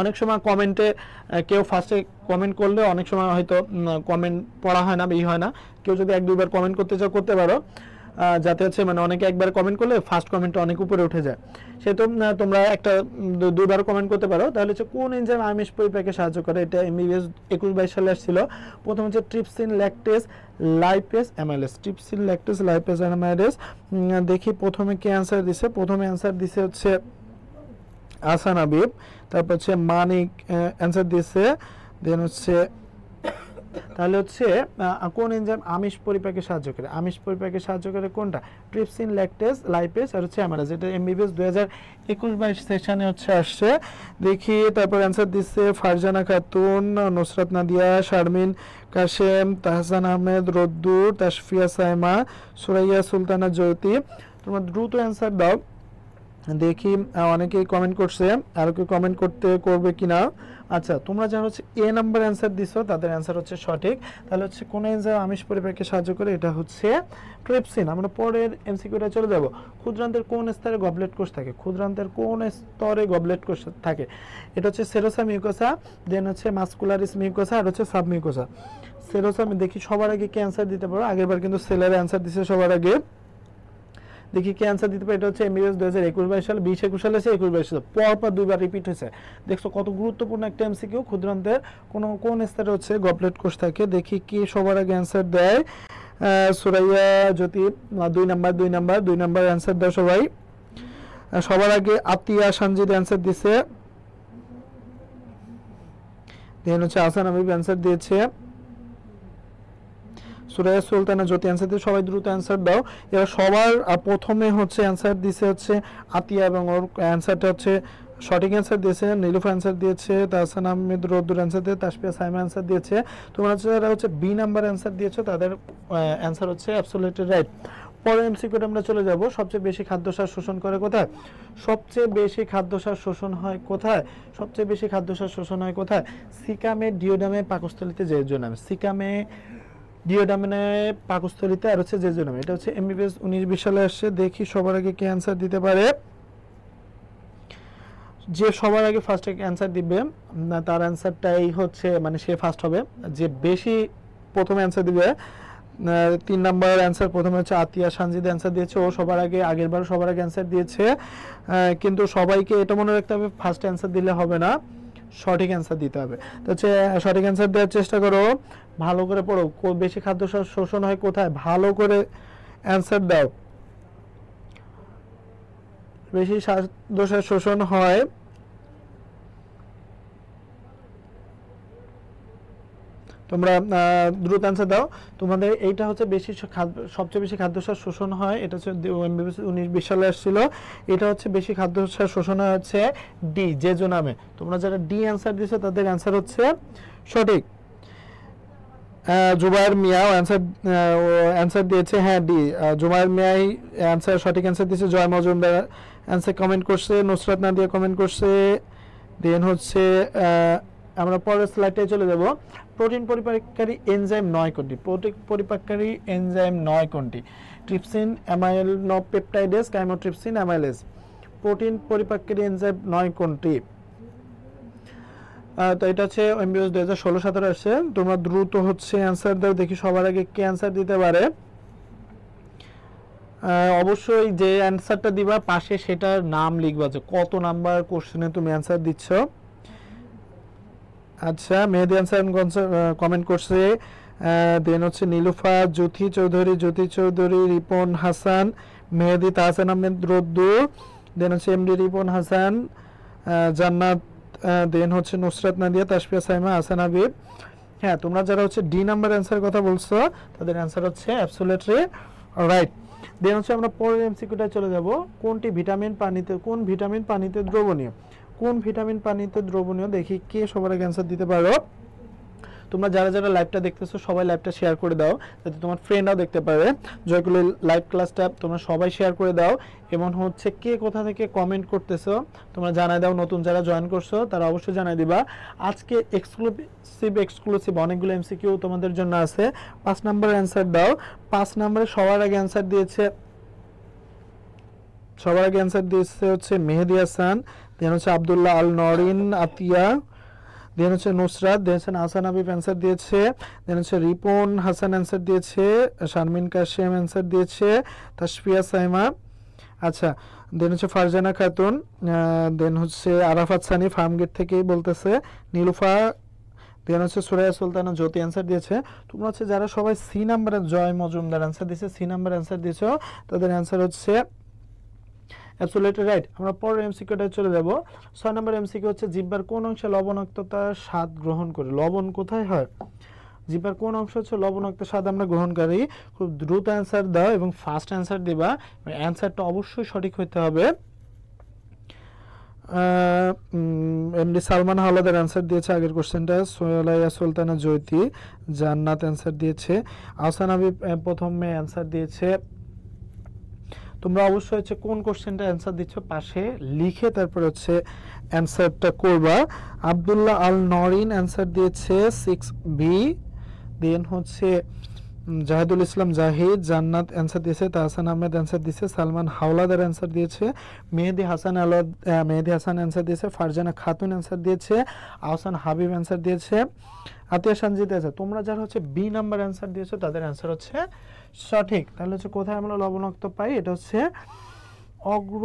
অনেক সময় কমেন্টে কেউ ফার্স্টে কমেন্ট করলে অনেক সময় হয়তো কমেন্ট পড়া হয় না ই হয় না কেউ যদি এক দুইবার কমেন্ট করতে চাও করতে পারো যাতে হচ্ছে মানে অনেকে একবার কমেন্ট করলে ফার্স্ট কমেন্টটা অনেক উপরে উঠে যায় সেহেতু তোমরা একটা দুইবার কমেন্ট করতে পারো তাহলে হচ্ছে কোন এনজাইম আইমিস পরিপাকে সাহায্য করে এটা এমবিবিএস একুশ বাইশ সালে আসছিল প্রথম হচ্ছে trypsin lactase lipase amylase trypsin lactase lipase amylase দেখি প্রথমে কী অ্যান্সার দিছে প্রথমে অ্যান্সার দিছে হচ্ছে আসানাবিব তারপর হচ্ছে মানিক অ্যান্সার দিয়েছে দেন হচ্ছে তাহলে হচ্ছে কোন এনজাইম আমিষ পরিপাকে সাহায্য করে আমিষ পরিপাকে সাহায্য করে কোনটা ট্রিপসিন ল্যাকটেস লাইপেস আর হচ্ছে অ্যামারাজ এটা এমবিবিএস দু হাজার একুশ বাইশ সেশনে হচ্ছে আসছে দেখি তারপর অ্যান্সার দিচ্ছে ফারজানা খাতুন নসরাত নাদিয়া শারমিন কাশেম তাহসান আহমেদ রদ্দুর তাসফিয়া সাইমা সুরাইয়া সুলতানা জ্যোতি তোমার দ্রুত অ্যান্সার দাও দেখি অনেকেই কমেন্ট করছে আর কেউ কমেন্ট করতে করবে কি না আচ্ছা তোমরা যারা হচ্ছে এ নাম্বার অ্যান্সার দিছো তাদের অ্যান্সার হচ্ছে সঠিক তাহলে হচ্ছে কোন অ্যান্সার আমিষ পরিবারকে সাহায্য করে এটা হচ্ছে ট্রিপসিন আমরা পরের এমসিকিউটা চলে যাবো ক্ষুদ্রান্তের কোন স্তরে গবলেট কোষ থাকে ক্ষুদ্রান্তের কোন স্তরে গবলেট কোষ থাকে এটা হচ্ছে সেরোসা মিউকোসা দেন হচ্ছে মাস্কুলারিস মিউকোসা আর হচ্ছে সাবমিউকোসা সেরোসা আমি দেখি সবার আগে কি অ্যান্সার দিতে পারো আগেরবার কিন্তু সেলের অ্যান্সার দিছে সবার আগে দেখি কি অ্যান্সার দিতে পারে এটা হচ্ছে এমবিবিএস দু হাজার একুশ বাইশ সালে বিশ একুশ সালে সে একুশ বাইশ সালে পরপর দুইবার রিপিট হয়েছে দেখছো কত গুরুত্বপূর্ণ একটা এমসিকিউ ক্ষুদ্রান্তের কোন কোন স্তরে হচ্ছে গপলেট কোর্স থাকে দেখি কি সবার আগে অ্যান্সার দেয় সুরাইয়া জ্যোতি দুই নাম্বার দুই নাম্বার দুই নাম্বার অ্যান্সার দেয় সবাই সবার আগে আতিয়া সানজিদ অ্যান্সার দিছে দেন হচ্ছে আসান আমি অ্যান্সার দিয়েছে সুরাইয়া সুলতানা জ্যোতি অ্যান্সার দিয়ে সবাই দ্রুত অ্যান্সার দাও এরা সবার প্রথমে হচ্ছে অ্যান্সার দিছে হচ্ছে আতিয়া এবং ওর অ্যান্সারটা হচ্ছে সঠিক অ্যান্সার দিয়েছে নীলুফ অ্যান্সার দিয়েছে তাহসান আহমেদ রদ্দুর অ্যান্সার দিয়েছে তাসপিয়া সাইমা অ্যান্সার দিয়েছে তোমরা যারা হচ্ছে বি নাম্বার অ্যান্সার দিয়েছে তাদের অ্যান্সার হচ্ছে অ্যাবসোলেটলি রাইট পরে এমসিকিউতে আমরা চলে যাব সবচেয়ে বেশি খাদ্যসার শোষণ করে কোথায় সবচেয়ে বেশি খাদ্যসার শোষণ হয় কোথায় সবচেয়ে বেশি খাদ্যসার শোষণ হয় কোথায় সিকামে ডিওডামে পাকস্থলিতে যে জন্য সিকামে ডিওডামিনে পাকস্থলিতে আর হচ্ছে জেজুডামিন এটা হচ্ছে এমবিবিএস উনিশ বিশ সালে আসছে দেখি সবার আগে কে অ্যান্সার দিতে পারে যে সবার আগে ফার্স্টে অ্যান্সার দিবে তার অ্যান্সারটাই হচ্ছে মানে সে ফার্স্ট হবে যে বেশি প্রথমে অ্যান্সার দিবে তিন নাম্বার অ্যান্সার প্রথমে হচ্ছে আতিয়া সানজিদ অ্যান্সার দিয়েছে ও সবার আগে আগের বার সবার আগে অ্যান্সার দিয়েছে কিন্তু সবাইকে এটা মনে রাখতে হবে ফার্স্ট অ্যান্সার দিলে হবে না সঠিক অ্যান্সার দিতে হবে তো হচ্ছে সঠিক অ্যান্সার দেওয়ার চেষ্টা করো ভালো করে পড়ো বেশি খাদ্য শোষণ হয় কোথায় ভালো করে অ্যান্সার দাও বেশি খাদ্য শোষণ হয় তোমরা দ্রুত অ্যান্সার দাও তোমাদের এইটা হচ্ছে বেশি সবচেয়ে বেশি খাদ্যসার শোষণ হয় এটা হচ্ছে উনিশ বিশ সালে আসছিল এটা হচ্ছে বেশি খাদ্যসার শোষণ হচ্ছে ডি জেজো নামে তোমরা যারা ডি অ্যান্সার দিয়েছো তাদের অ্যান্সার হচ্ছে সঠিক জুবায়ের মিয়াও অ্যান্সার অ্যান্সার দিয়েছে হ্যাঁ ডি জুবায়ের মিয়াই অ্যান্সার সঠিক অ্যান্সার দিয়েছে জয় মজুমদার অ্যান্সার কমেন্ট করছে নুসরাত নাদিয়া কমেন্ট করছে দেন হচ্ছে আমরা পরের স্লাইডে চলে যাব প্রোটিন পরিপাককারী এনজাইম নয় কোনটি প্রোটিন পরিপাককারী এনজাইম নয় কোনটি trypsin aminopeptidase chymotrypsin amylase protein পরিপাককারী এনজাইম নয় কোনটি তো এটা হচ্ছে এমবিএস দু হাজার ষোলো সতেরো আসছে তোমরা দ্রুত হচ্ছে অ্যান্সার দাও দেখি সবার আগে কে অ্যান্সার দিতে পারে অবশ্যই যে অ্যান্সারটা দিবা পাশে সেটার নাম লিখবা যে কত নাম্বার কোশ্চেনে তুমি অ্যান্সার দিচ্ছ আচ্ছা মেহেদি অ্যান্সার কমেন্ট করছে দেন হচ্ছে নীলুফা জ্যোতি চৌধুরী জ্যোতি চৌধুরী রিপন হাসান মেহেদি তাহসান আহমেদ রদ্দুর দেন হচ্ছে এমডি রিপন হাসান জান্নাত দেন হচ্ছে নুসরাত নাদিয়া তাসফিয়া সাইমা আসান আবিব হ্যাঁ তোমরা যারা হচ্ছে ডি নাম্বার অ্যান্সারের কথা বলছো তাদের অ্যান্সার হচ্ছে অ্যাবসোলেটলি রাইট দেন হচ্ছে আমরা পরের এমসিকিউটায় চলে যাব কোনটি ভিটামিন পানিতে কোন ভিটামিন পানিতে দ্রবণীয় কোন ভিটামিন পানিতে দ্রবণীয় দেখি কে সবার আগে অ্যান্সার দিতে পারো তোমরা যারা যারা লাইভটা দেখতেছো সবাই লাইভটা শেয়ার করে দাও যাতে তোমার ফ্রেন্ডরাও দেখতে পাবে জয়কুলের লাইভ ক্লাসটা তোমরা সবাই শেয়ার করে দাও এবং হচ্ছে কে কোথা থেকে কমেন্ট করতেছো তোমরা জানাই দাও নতুন যারা জয়েন করছো তারা অবশ্যই জানাই দিবা আজকে এক্সক্লুসিভ এক্সক্লুসিভ অনেকগুলো এমসিকিউ তোমাদের জন্য আছে পাঁচ নাম্বার অ্যান্সার দাও পাঁচ নাম্বারে সবার আগে অ্যান্সার দিয়েছে সবার আগে অ্যান্সার দিয়েছে হচ্ছে মেহেদি হাসান দেন হচ্ছে আবদুল্লাহ আল নরিন আতিয়া দেন হচ্ছে নুসরাত দেন হচ্ছে আসান আবিব অ্যান্সার দিয়েছে দেন হচ্ছে রিপন হাসান অ্যান্সার দিয়েছে শারমিন কাশেম অ্যান্সার দিয়েছে তাসফিয়া সাইমা আচ্ছা দেন হচ্ছে ফারজানা খাতুন দেন হচ্ছে আরাফাত সানি ফার্মগেট থেকেই বলতেছে নীলুফা দেন হচ্ছে সুরাইয়া সুলতানা জ্যোতি অ্যান্সার দিয়েছে তোমরা হচ্ছে যারা সবাই সি নাম্বারের জয় মজুমদার অ্যান্সার দিয়েছে সি নাম্বার অ্যান্সার দিয়েছ তাদের অ্যান্সার হচ্ছে অ্যাবসোলিউটলি রাইট আমরা পরের এমসিকিউটা চলে যাব ছয় নম্বর এমসিকিউ হচ্ছে জিব্বার কোন অংশে লবণাক্ততা স্বাদ গ্রহণ করে লবণ কোথায় হয় জিব্বার কোন অংশ হচ্ছে লবণাক্ত স্বাদ আমরা গ্রহণ করি খুব দ্রুত অ্যানসার দাও এবং ফার্স্ট অ্যানসার দিবা অ্যানসারটা মানে অবশ্যই সঠিক হতে হবে এমডি সালমান হাওলাদার অ্যান্সার দিয়েছে আগের কোশ্চেনটা সোয়ালাইয়া সুলতানা জৈতি জান্নাত অ্যান্সার দিয়েছে আহসান আবি প্রথমে অ্যান্সার দিয়েছে তোমরা অবশ্যই হচ্ছে কোন কোশ্চেনটা অ্যান্সার দিচ্ছ পাশে লিখে তারপর হচ্ছে অ্যান্সারটা করবা আবদুল্লাহ আল নরিন অ্যান্সার দিয়েছে সিক্স বি দেন হচ্ছে জাহিদুল ইসলাম জাহিদ জান্নাত অ্যান্সার দিয়েছে তাহসান আহমেদ অ্যান্সার দিয়েছে সালমান হাওলাদার অ্যান্সার দিয়েছে মেহেদি হাসান আলাদ মেহেদি হাসান অ্যান্সার দিয়েছে ফারজানা খাতুন অ্যান্সার দিয়েছে আহসান হাবিব অ্যান্সার দিয়েছে আতিয়া সানজিদ আছে তোমরা যারা হচ্ছে বি নাম্বার অ্যান্সার দিয়েছো তাদের অ্যান্সার হচ্ছে সঠিক তাহলে হচ্ছে কোথায় আমরা লবণাক্ত পাই এটা হচ্ছে অগ্র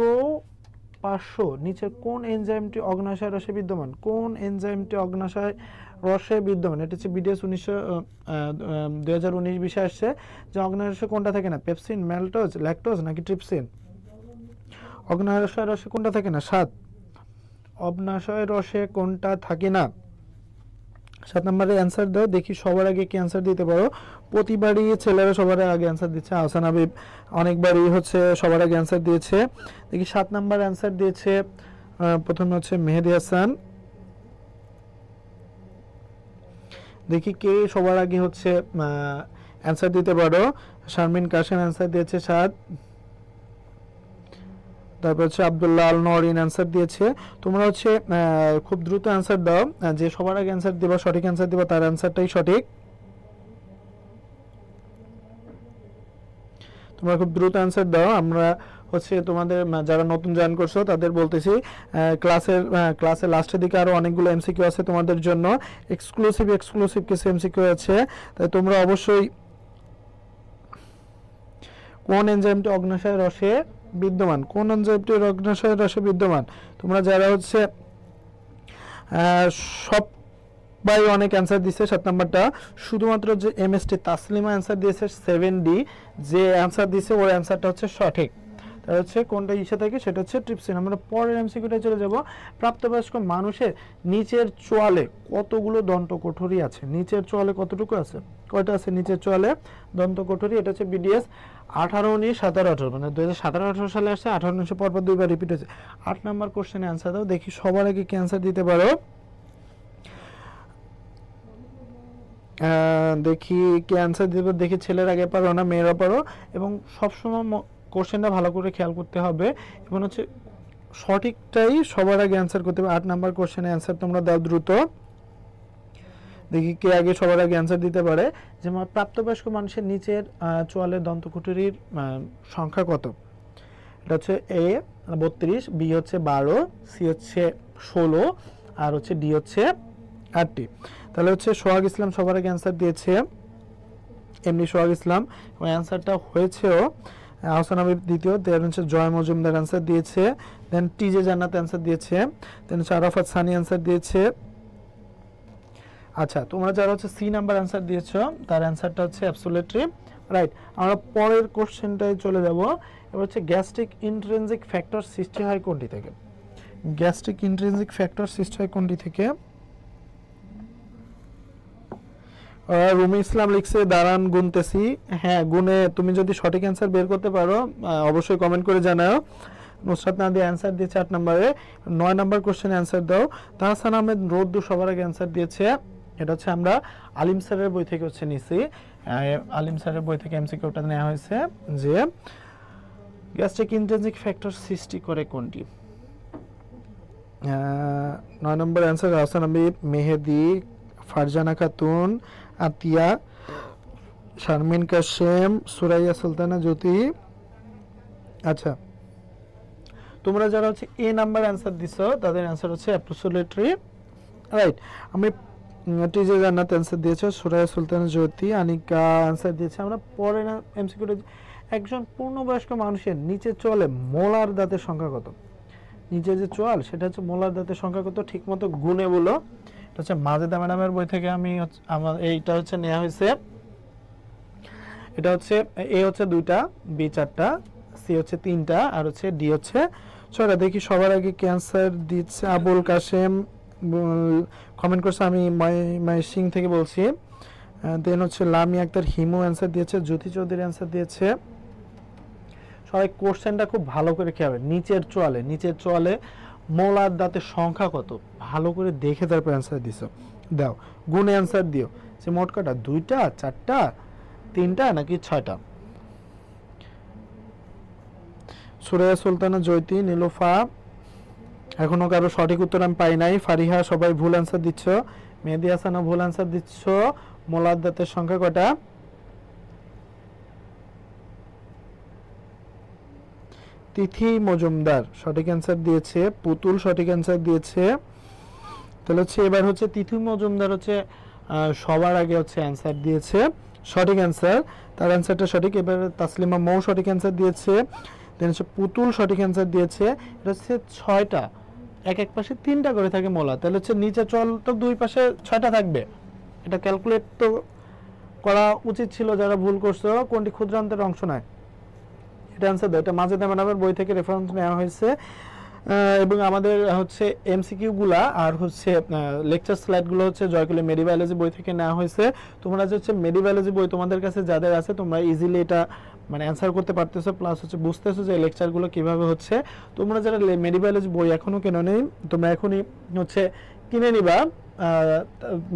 পার্শ্ব নিচের কোন এনজাইমটি অগ্নাশয় রসে বিদ্যমান কোন এনজাইমটি অগ্নাশয় রসে বিদ্যমান এটা হচ্ছে বিডিএস উনিশশো দু হাজার উনিশ বিশে আসছে যে অগ্নাশয় কোনটা থাকে না পেপসিন ম্যালটোজ ল্যাকটোজ নাকি ট্রিপসিন অগ্নাশয় রসে কোনটা থাকে না সাত অগ্নাশয় রসে কোনটা থাকে না সাত নম্বরে অ্যান্সার দাও দেখি সবার আগে কি অ্যান্সার দিতে পারো প্রতিবারই ছেলেরা সবার আগে অ্যান্সার দিচ্ছে আহসান হাবিব অনেকবারই হচ্ছে সবার আগে অ্যান্সার দিয়েছে দেখি সাত নম্বর অ্যান্সার দিয়েছে প্রথমে হচ্ছে মেহেদি হাসান দেখি কে সবার আগে হচ্ছে অ্যান্সার দিতে পারো শারমিন কাশেম অ্যান্সার দিয়েছে সাত তারপর হচ্ছে আবদুল্লাহ আল নরিন অ্যান্সার দিয়েছে তোমরা হচ্ছে খুব দ্রুত অ্যান্সার দাও যে সবার আগে অ্যান্সার দিবা সঠিক অ্যান্সার দিবা তার অ্যান্সারটাই সঠিক তোমরা খুব দ্রুত অ্যান্সার দাও আমরা হচ্ছে তোমাদের যারা নতুন জয়েন করছো তাদের বলতেছি ক্লাসের ক্লাসের লাস্টের দিকে আরও অনেকগুলো এমসিকিউ আছে তোমাদের জন্য এক্সক্লুসিভ এক্সক্লুসিভ কিছু এমসিকিউ আছে তাই তোমরা অবশ্যই কোন এনজাইমটি অগ্নাশয় রসে বিদ্যমান কোন এনজাইমটি রগ্নাশয় রসে বিদ্যমান তোমরা যারা হচ্ছে সব বাই অনেক অ্যান্সার দিয়েছে সাত নাম্বারটা শুধুমাত্র যে M S T Taslima answer দিয়েছে সেভেন ডি যে অ্যান্সার দিয়েছে ওর অ্যান্সারটা হচ্ছে সঠিক তার হচ্ছে কোনটা ইসে থাকে সেটা হচ্ছে ট্রিপসিন আমরা পরের এমসিকিউটা চলে যাব প্রাপ্তবয়স্ক মানুষের নিচের চোয়ালে কতগুলো দন্ত কঠোরি আছে নিচের চোয়ালে কতটুকু আছে কয়টা আছে নিচের চোয়ালে দন্ত কঠোরি এটা হচ্ছে বিডিএস আঠারো উনিশ সতেরো আঠারো মানে দু হাজার সতেরো আঠারো সালে আসছে আঠারো পর পরপর দুইবার রিপিট হয়েছে আট নাম্বার কোশ্চেনে অ্যান্সার দাও দেখি সবার আগে কি অ্যান্সার দিতে পারো দেখি কি অ্যান্সার দিতে পারো দেখি ছেলের আগে পারো না মেয়েরা পারো এবং সবসময় কোশ্চেনটা ভালো করে খেয়াল করতে হবে এবং হচ্ছে সঠিকটাই সবার আগে অ্যান্সার করতে হবে আট নাম্বার কোশ্চেনে অ্যান্সার তোমরা দাও দ্রুত দেখি কে আগে সবার আগে অ্যান্সার দিতে পারে যে প্রাপ্তবয়স্ক মানুষের নিচের চোয়ালের দন্তকুটুরির সংখ্যা কত এটা হচ্ছে এ বত্রিশ বি হচ্ছে বারো সি হচ্ছে ষোলো আর হচ্ছে ডি হচ্ছে আটটি তাহলে হচ্ছে সোহাগ ইসলাম সবার আগে অ্যান্সার দিয়েছে এমনি সোহাগ ইসলাম ওই অ্যান্সারটা হয়েছেও আহসান আবির দ্বিতীয় দেন হচ্ছে জয় মজুমদার অ্যান্সার দিয়েছে দেন টিজে জান্নাত অ্যান্সার দিয়েছে দেন হচ্ছে আরাফাত সানি অ্যান্সার দিয়েছে আচ্ছা তোমরা যারা হচ্ছে সি নাম্বার অ্যান্সার দিয়েছো তার অ্যান্সারটা হচ্ছে অ্যাবসোলেটলি রাইট আমরা পরের কোশ্চেনটায় চলে যাব এবার হচ্ছে গ্যাস্ট্রিক ইন্ট্রেন্সিক ফ্যাক্টর সৃষ্টি হয় কোনটি থেকে গ্যাস্ট্রিক ইন্ট্রেন্সিক ফ্যাক্টর সৃষ্টি হয় কোনটি থেকে রুমি ইসলাম লিখছে দাঁড়ান গুনতেছি হ্যাঁ গুনে তুমি যদি সঠিক অ্যান্সার বের করতে পারো অবশ্যই কমেন্ট করে জানাও নুসরাত নাদি অ্যান্সার দিয়েছে আট নম্বরে নয় নম্বর কোশ্চেন অ্যান্সার দাও তাহসান আহমেদ রোদ্দু সবার আগে অ্যান্সার দিয়েছে এটা হচ্ছে আমরা আলিম স্যারের বই থেকে হচ্ছে নিছি আলিম স্যারের বই থেকে এমসিকিউটা নেওয়া হয়েছে যে গ্যাস্ট্রিক ইনটেনজিক ফ্যাক্টর সৃষ্টি করে কোনটি নয় নম্বর অ্যান্সার রাসান মেহেদি ফারজানা খাতুন আতিয়া শারমিন কাশেম সুরাইয়া সুলতানা জ্যোতি আচ্ছা তোমরা যারা হচ্ছে এ নাম্বার অ্যান্সার দিছ তাদের অ্যান্সার হচ্ছে অ্যাপ্রোসোলেটরি রাইট আমি টিজে জান্নাত অ্যান্সার দিয়েছে সুরায় সুলতান জ্যোতি আনিকা অ্যান্সার দিয়েছে আমরা পরে না এমসিকিউটা একজন পূর্ণবয়স্ক মানুষের নিচে চলে মোলার দাঁতের সংখ্যা কত নিচে যে চল সেটা হচ্ছে মোলার দাঁতের সংখ্যা কত ঠিক মতো গুনে বলো এটা হচ্ছে মাজেদা ম্যাডামের বই থেকে আমি আমার এইটা হচ্ছে নেওয়া হয়েছে এটা হচ্ছে এ হচ্ছে দুইটা বি চারটা সি হচ্ছে তিনটা আর হচ্ছে ডি হচ্ছে ছয়টা দেখি সবার আগে ক্যান্সার দিচ্ছে আবুল কাশেম কমেন্ট করছে আমি মাই সিং থেকে বলছি দেন হচ্ছে লামি আক্তার হিমু অ্যান্সার দিয়েছে জ্যোতি চৌধুরী অ্যান্সার দিয়েছে সবাই কোশ্চেনটা খুব ভালো করে খেয়াবে নিচের চোয়ালে নিচের চোয়ালে মোলার দাঁতের সংখ্যা কত ভালো করে দেখে তারপর অ্যান্সার দিস দাও গুণে অ্যান্সার দিও সে মোট কটা দুইটা চারটা তিনটা নাকি ছয়টা সুরাইয়া সুলতানা জয়তী নীলোফা এখনো কারো সঠিক উত্তর আমি পাই নাই ফারিহা সবাই ভুল আনসার দিচ্ছ মেহেদি হাসানও ভুল আনসার দিচ্ছ মোলাদ্দাতের সংখ্যা কটা তিথি মজুমদার সঠিক অ্যান্সার দিয়েছে পুতুল সঠিক অ্যান্সার দিয়েছে তাহলে হচ্ছে এবার হচ্ছে তিথি মজুমদার হচ্ছে সবার আগে হচ্ছে অ্যান্সার দিয়েছে সঠিক অ্যান্সার তার অ্যান্সারটা সঠিক এবার তাসলিমা মৌ সঠিক অ্যান্সার দিয়েছে দেন হচ্ছে পুতুল সঠিক অ্যান্সার দিয়েছে এটা হচ্ছে ছয়টা এক এক পাশে তিনটা করে থাকে মোলা তাহলে হচ্ছে নিচে চল তো দুই পাশে ছয়টা থাকবে এটা ক্যালকুলেট তো করা উচিত ছিল যারা ভুল করছে কোনটি ক্ষুদ্রান্তের অংশ নয় এটা অ্যান্সার দেয় এটা মাঝে আমার বই থেকে রেফারেন্স নেওয়া হয়েছে এবং আমাদের হচ্ছে এমসিকিউগুলা আর হচ্ছে লেকচার স্লাইডগুলো হচ্ছে জয়কুলি মেডিবায়োলজি বই থেকে নেওয়া হয়েছে তোমরা যে হচ্ছে মেডিবায়োলজি বই তোমাদের কাছে যাদের আছে তোমরা ইজিলি এটা মানে অ্যান্সার করতে পারতেছো প্লাস হচ্ছে বুঝতেছো যে লেকচারগুলো কিভাবে হচ্ছে তোমরা যারা মেডিবায়োলজি বই এখনও কেন নেই তোমরা এখনই হচ্ছে কিনে নিবা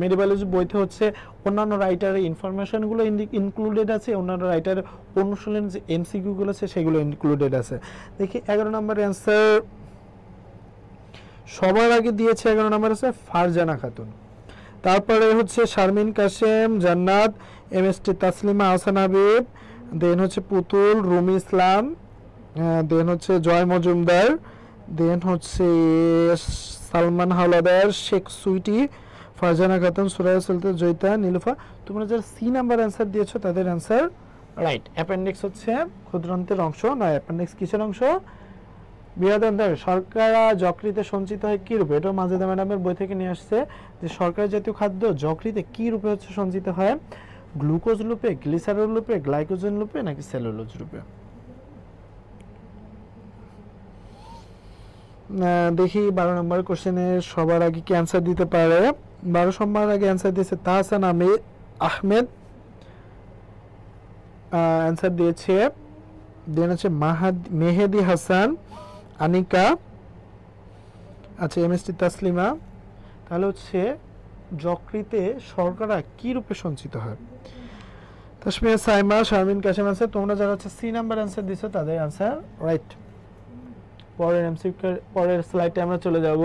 মেডিবায়োলজি বইতে হচ্ছে অন্যান্য রাইটারের ইনফরমেশনগুলো ইনক্লুডেড আছে অন্যান্য রাইটারের অনুশীলন যে এমসিকিউগুলো আছে সেগুলো ইনক্লুডেড আছে দেখি এগারো নম্বরের অ্যান্সার সবার আগে দিয়েছে এগারো নম্বর আছে ফারজানা খাতুন তারপরে হচ্ছে Sharmin Kashem Jannat M S T Taslima Ahsan Habib then হচ্ছে পুতুল রুমি ইসলাম হ্যাঁ, দেন হচ্ছে জয় মজুমদার দেন হচ্ছে সালমান হাওলাদার শেখ সুইটি ফারজানা খাতুন সুরায় সুলতান জয়িতা নীলুফা তোমরা যারা সি নাম্বার অ্যান্সার দিয়েছো তাদের অ্যান্সার রাইট অ্যাপেন্ডিক্স হচ্ছে ক্ষুদ্রান্তের অংশ নয় অ্যাপেন্ডিক্স কিসের অংশ বিরাদান্তার সরকার যকৃতে সঞ্চিত হয় কী রূপে এটাও মাজেদা ম্যাডামের বই থেকে নিয়ে আসছে যে সরকারি জাতীয় খাদ্য যকৃতে কী রূপে হচ্ছে সঞ্চিত হয় গ্লুকোজ রূপে গ্লিসারল রূপে গ্লাইকোজেন রূপে নাকি সেলুলোজ রূপে দেখি বারো নম্বর কোশ্চেনে সবার আগে কি অ্যান্সার দিতে পারে বারো সম্বার আগে অ্যান্সার দিয়েছে তাহসান আমি আহমেদ অ্যান্সার দিয়েছে দেন হচ্ছে মাহাদি মেহেদি হাসান আনিকা আচ্ছা এম এস টি তাসলিমা তাহলে হচ্ছে যকৃতে সরকারা কী রূপে সঞ্চিত হয় তাসমিয়া সাইমা শারমিন কাশেম আছে তোমরা যারা হচ্ছে সি নাম্বার আনসার দিছো তাদের আনসার রাইট পরের এমসিকিউর পরের স্লাইডে আমরা চলে যাব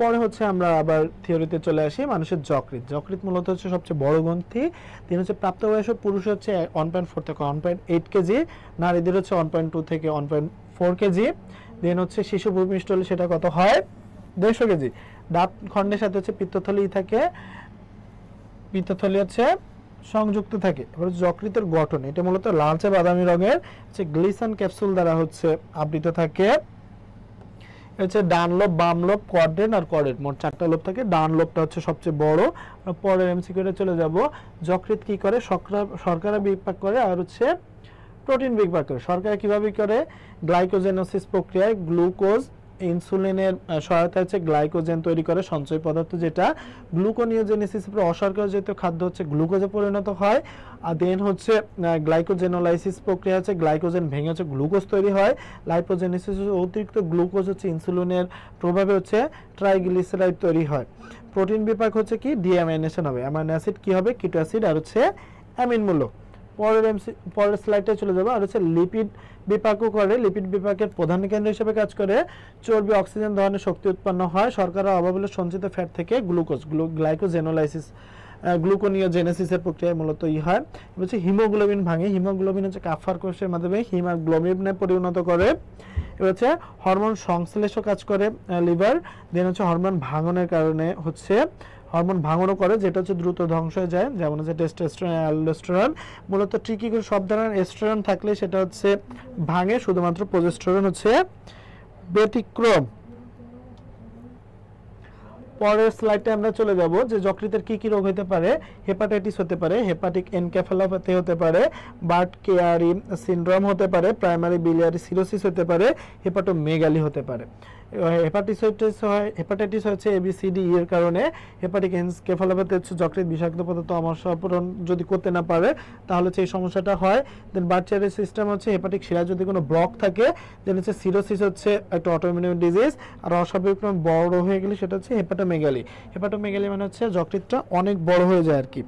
পরে হচ্ছে আমরা আবার থিওরিতে চলে আসি মানুষের যকৃত যকৃত মূলত হচ্ছে সবচেয়ে বড় গ্রন্থি তিনি হচ্ছে প্রাপ্তবয়স্ক পুরুষ হচ্ছে ওয়ান পয়েন্ট ফোর থেকে ওয়ান পয়েন্ট এইট কেজি নারীদের হচ্ছে ওয়ান পয়েন্ট টু থেকে one point four KG then হচ্ছে শিশু ভূমিষ্ঠ হলে সেটা কত হয় দেড়শো কেজি দাঁত খণ্ডের সাথে হচ্ছে পিত্তথলি থাকে পিত্তথলি হচ্ছে সংযুক্ত থাকে এবার যকৃতের গঠন এটা মূলত লালচে বাদামি রঙের হচ্ছে গ্লিসান ক্যাপসুল দ্বারা হচ্ছে আবৃত থাকে হচ্ছে ডান লোপ বাম লোপ কর্ডেন আর কর্ডেন মোট চারটা লোপ থাকে ডান লোপটা হচ্ছে সবচেয়ে বড় পরের এমসিকিউটে চলে যাব যকৃত কি করে শর্করা বিপাক করে আর হচ্ছে প্রোটিন বিপাক করে শর্করা কীভাবে করে গ্লাইকোজেনোসিস প্রক্রিয়ায় গ্লুকোজ ইনসুলিনের সহায়তা হচ্ছে গ্লাইকোজেন তৈরি করে সঞ্চয় পদার্থ যেটা গ্লুকোনিওজেনেসিস অসরকারজাত খাদ্য হচ্ছে গ্লুকোজে পরিণত হয় আর দেন হচ্ছে গ্লাইকোজেনোলাইসিস প্রক্রিয়া হচ্ছে গ্লাইকোজেন ভেঙে হচ্ছে গ্লুকোজ তৈরি হয় লাইপোজেনেসিস অতিরিক্ত গ্লুকোজ হচ্ছে ইনসুলিনের প্রভাবে হচ্ছে ট্রাইগ্লিসারাইড তৈরি হয় প্রোটিন বিপাক হচ্ছে কি ডিঅ্যামাইনেশন হবে অ্যামাইন অ্যাসিড কি হবে কিটো অ্যাসিড আর হচ্ছে অ্যামিন মূলক পরের এমসি পরের স্লাইডে চলে যাবো আর হচ্ছে লিপিড বিপাকও করে লিপিড বিপাকের প্রধান কেন্দ্র হিসেবে কাজ করে চর্বি অক্সিজেন ধরনের শক্তি উৎপন্ন হয় শর্করা অভাবলে সঞ্চিত ফ্যাট থেকে গ্লুকোজ গ্লাইকোজেনোলাইসিস জেনেসিসের প্রক্রিয়ায় মূলত ই হয় হচ্ছে হিমোগ্লোবিন ভাঙে হিমোগ্লোবিন হচ্ছে কাফার কোষের মাধ্যমে হিমোগ্লোবিনে পরিণত করে এবার হচ্ছে হরমোন সংশ্লেষও কাজ করে লিভার দেন হচ্ছে হরমোন ভাঙনের কারণে হচ্ছে হরমোন ভাঙনও করে যেটা হচ্ছে দ্রুত ধ্বংস হয়ে যায় যেমন হচ্ছে টেস্টোস্টেরন অ্যালোস্টেরন মূলত করে সব ধরনের এস্টেরন থাকলে সেটা হচ্ছে ভাঙে শুধুমাত্র প্রোজেস্টেরন হচ্ছে ব্যতিক্রম পরের স্লাইডে আমরা চলে যাব যে যকৃতের কি কি রোগ হতে পারে হেপাটাইটিস হতে পারে হেপাটিক এনকেফালোপ্যাথি হতে পারে বার্ড কেয়ারি সিনড্রোম হতে পারে প্রাইমারি বিলিয়ারি সিরোসিস হতে পারে হেপাটোমেগালি হতে পারে হেপাটাইটিস হয় হেপাটাইটিস হচ্ছে এবিসিডি e এর কারণে হেপাটিক কেফালোপ্যাথি হচ্ছে যকৃত বিষাক্ত পদার্থ অমস্যাপূরণ যদি করতে না পারে তাহলে হচ্ছে এই সমস্যাটা হয় দেন বাচ্চারের সিস্টেম হচ্ছে হেপাটিক শিরায় যদি কোনো ব্লক থাকে দেন হচ্ছে সিরোসিস হচ্ছে একটা অটোমিউন ডিজিজ আর অস্বাভাবিক বড় হয়ে গেলে সেটা হচ্ছে হেপাটোমেগালি হেপাটোমেগালি মানে হচ্ছে যকৃতটা অনেক বড় হয়ে যায় আর কি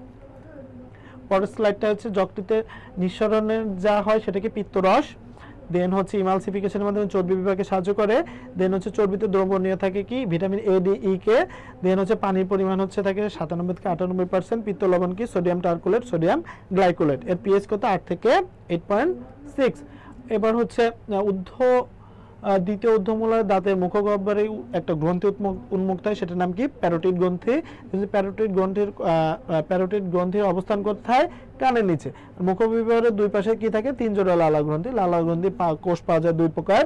পরের স্লাইডটা হচ্ছে যকৃতের নিঃসরণের যা হয় সেটাকে পিত্তরস দেন হচ্ছে ইমালসিফিকেশনের মাধ্যমে চর্বি বিভাগে সাহায্য করে দেন হচ্ছে চর্বিতে দ্রবণীয় থাকে কি ভিটামিন এ ডি ই কে দেন হচ্ছে পানির পরিমাণ হচ্ছে থাকে সাতানব্বই থেকে আটানব্বই পার্সেন্ট পিত্ত লবণ কি সোডিয়াম টার্কুলেট সোডিয়াম গ্লাইকোলেট এর পিএইচ কত আট থেকে এইট পয়েন্ট সিক্স এবার হচ্ছে উদ্ধ দ্বিতীয় অধ্যমূলার দাঁতের মুখগহ্বরে একটা গ্রন্থি উন্মুক্ত হয় সেটার নাম কি প্যারোটিড গ্রন্থি প্যারোটিড গ্রন্থির প্যারোটিড গ্রন্থির অবস্থান কোথায় কানের নিচে মুখবিবরের দুই পাশে কি থাকে তিন জোড়া লালা গ্রন্থি লালা গ্রন্থি কোষ পাওয়া যায় দুই প্রকার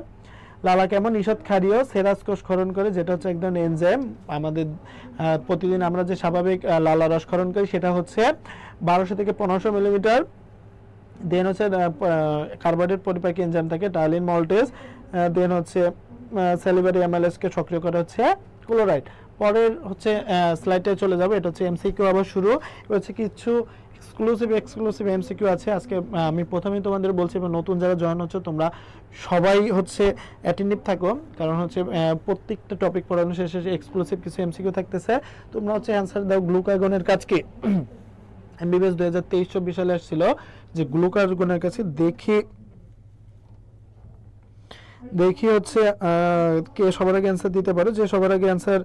লালা কেমন ঈষৎ ক্ষারীয় সেরাস কোষ খরণ করে যেটা হচ্ছে একদম এনজাইম আমাদের প্রতিদিন আমরা যে স্বাভাবিক লালা রস খরণ করি সেটা হচ্ছে বারোশো থেকে পনেরোশো মিলিমিটার দেন হচ্ছে কার্বোহাইড্রেট পরিপাকি এনজাইম থাকে টালিন মল্টেস দেন হচ্ছে এমএলএস এমএলএসকে সক্রিয় করা হচ্ছে ক্লোরাইড পরের হচ্ছে স্লাইডে চলে যাবো এটা হচ্ছে এমসিকিউ আবার শুরু হচ্ছে কিছু এক্সক্লুসিভ এক্সক্লুসিভ এমসিকিউ আছে আজকে আমি প্রথমেই তোমাদের বলছি নতুন যারা জয়েন হচ্ছে তোমরা সবাই হচ্ছে অ্যাটেন্টিভ থাকো কারণ হচ্ছে প্রত্যেকটা টপিক পড়ানো শেষে এক্সক্লুসিভ কিছু এমসিকিউ থাকতেছে তোমরা হচ্ছে অ্যান্সার দাও গ্লুকাগনের কাজ কি এমবিবিএস দু হাজার তেইশ চব্বিশ সালে আসছিল যে গ্লুকাগনের কাছে দেখে দেখি হচ্ছে কে সবার আগে অ্যান্সার দিতে পারো যে সবার আগে অ্যান্সার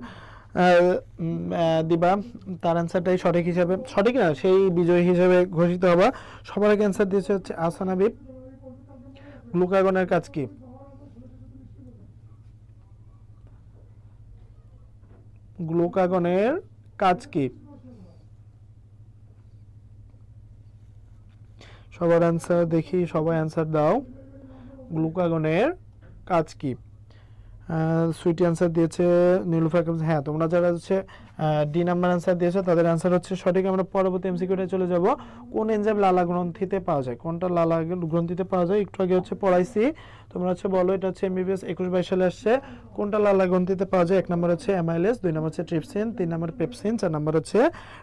দিবা তার অ্যান্সারটাই সঠিক হিসাবে সঠিক না সেই বিজয়ী হিসাবে ঘোষিত হবা সবার আগে অ্যান্সার দিয়েছে হচ্ছে আসানাবিব গ্লুকাগনের কাজ কি গ্লুকাগনের কাজ কি সবার অ্যান্সার দেখি সবাই অ্যান্সার দাও গ্লুকাগনের কাজ কি সুইট অ্যান্সার দিয়েছে নীলুফা হ্যাঁ তোমরা যারা হচ্ছে ডি নাম্বার অ্যান্সার দিয়েছো তাদের অ্যান্সার হচ্ছে সঠিক আমরা পরবর্তী এমসিকিউটা চলে যাব কোন এনজাম লালা গ্রন্থিতে পাওয়া যায় কোনটা লালা গ্রন্থিতে পাওয়া যায় একটু আগে হচ্ছে পড়াইছি তোমরা হচ্ছে বলো এটা হচ্ছে এমবিবিএস একুশ বাইশ সালে আসছে কোনটা লালা গ্রন্থিতে পাওয়া যায় এক নম্বর হচ্ছে এমআইএলএস দুই নম্বর হচ্ছে ট্রিপসিন তিন নম্বর পেপসিন চার নম্বর হচ্ছে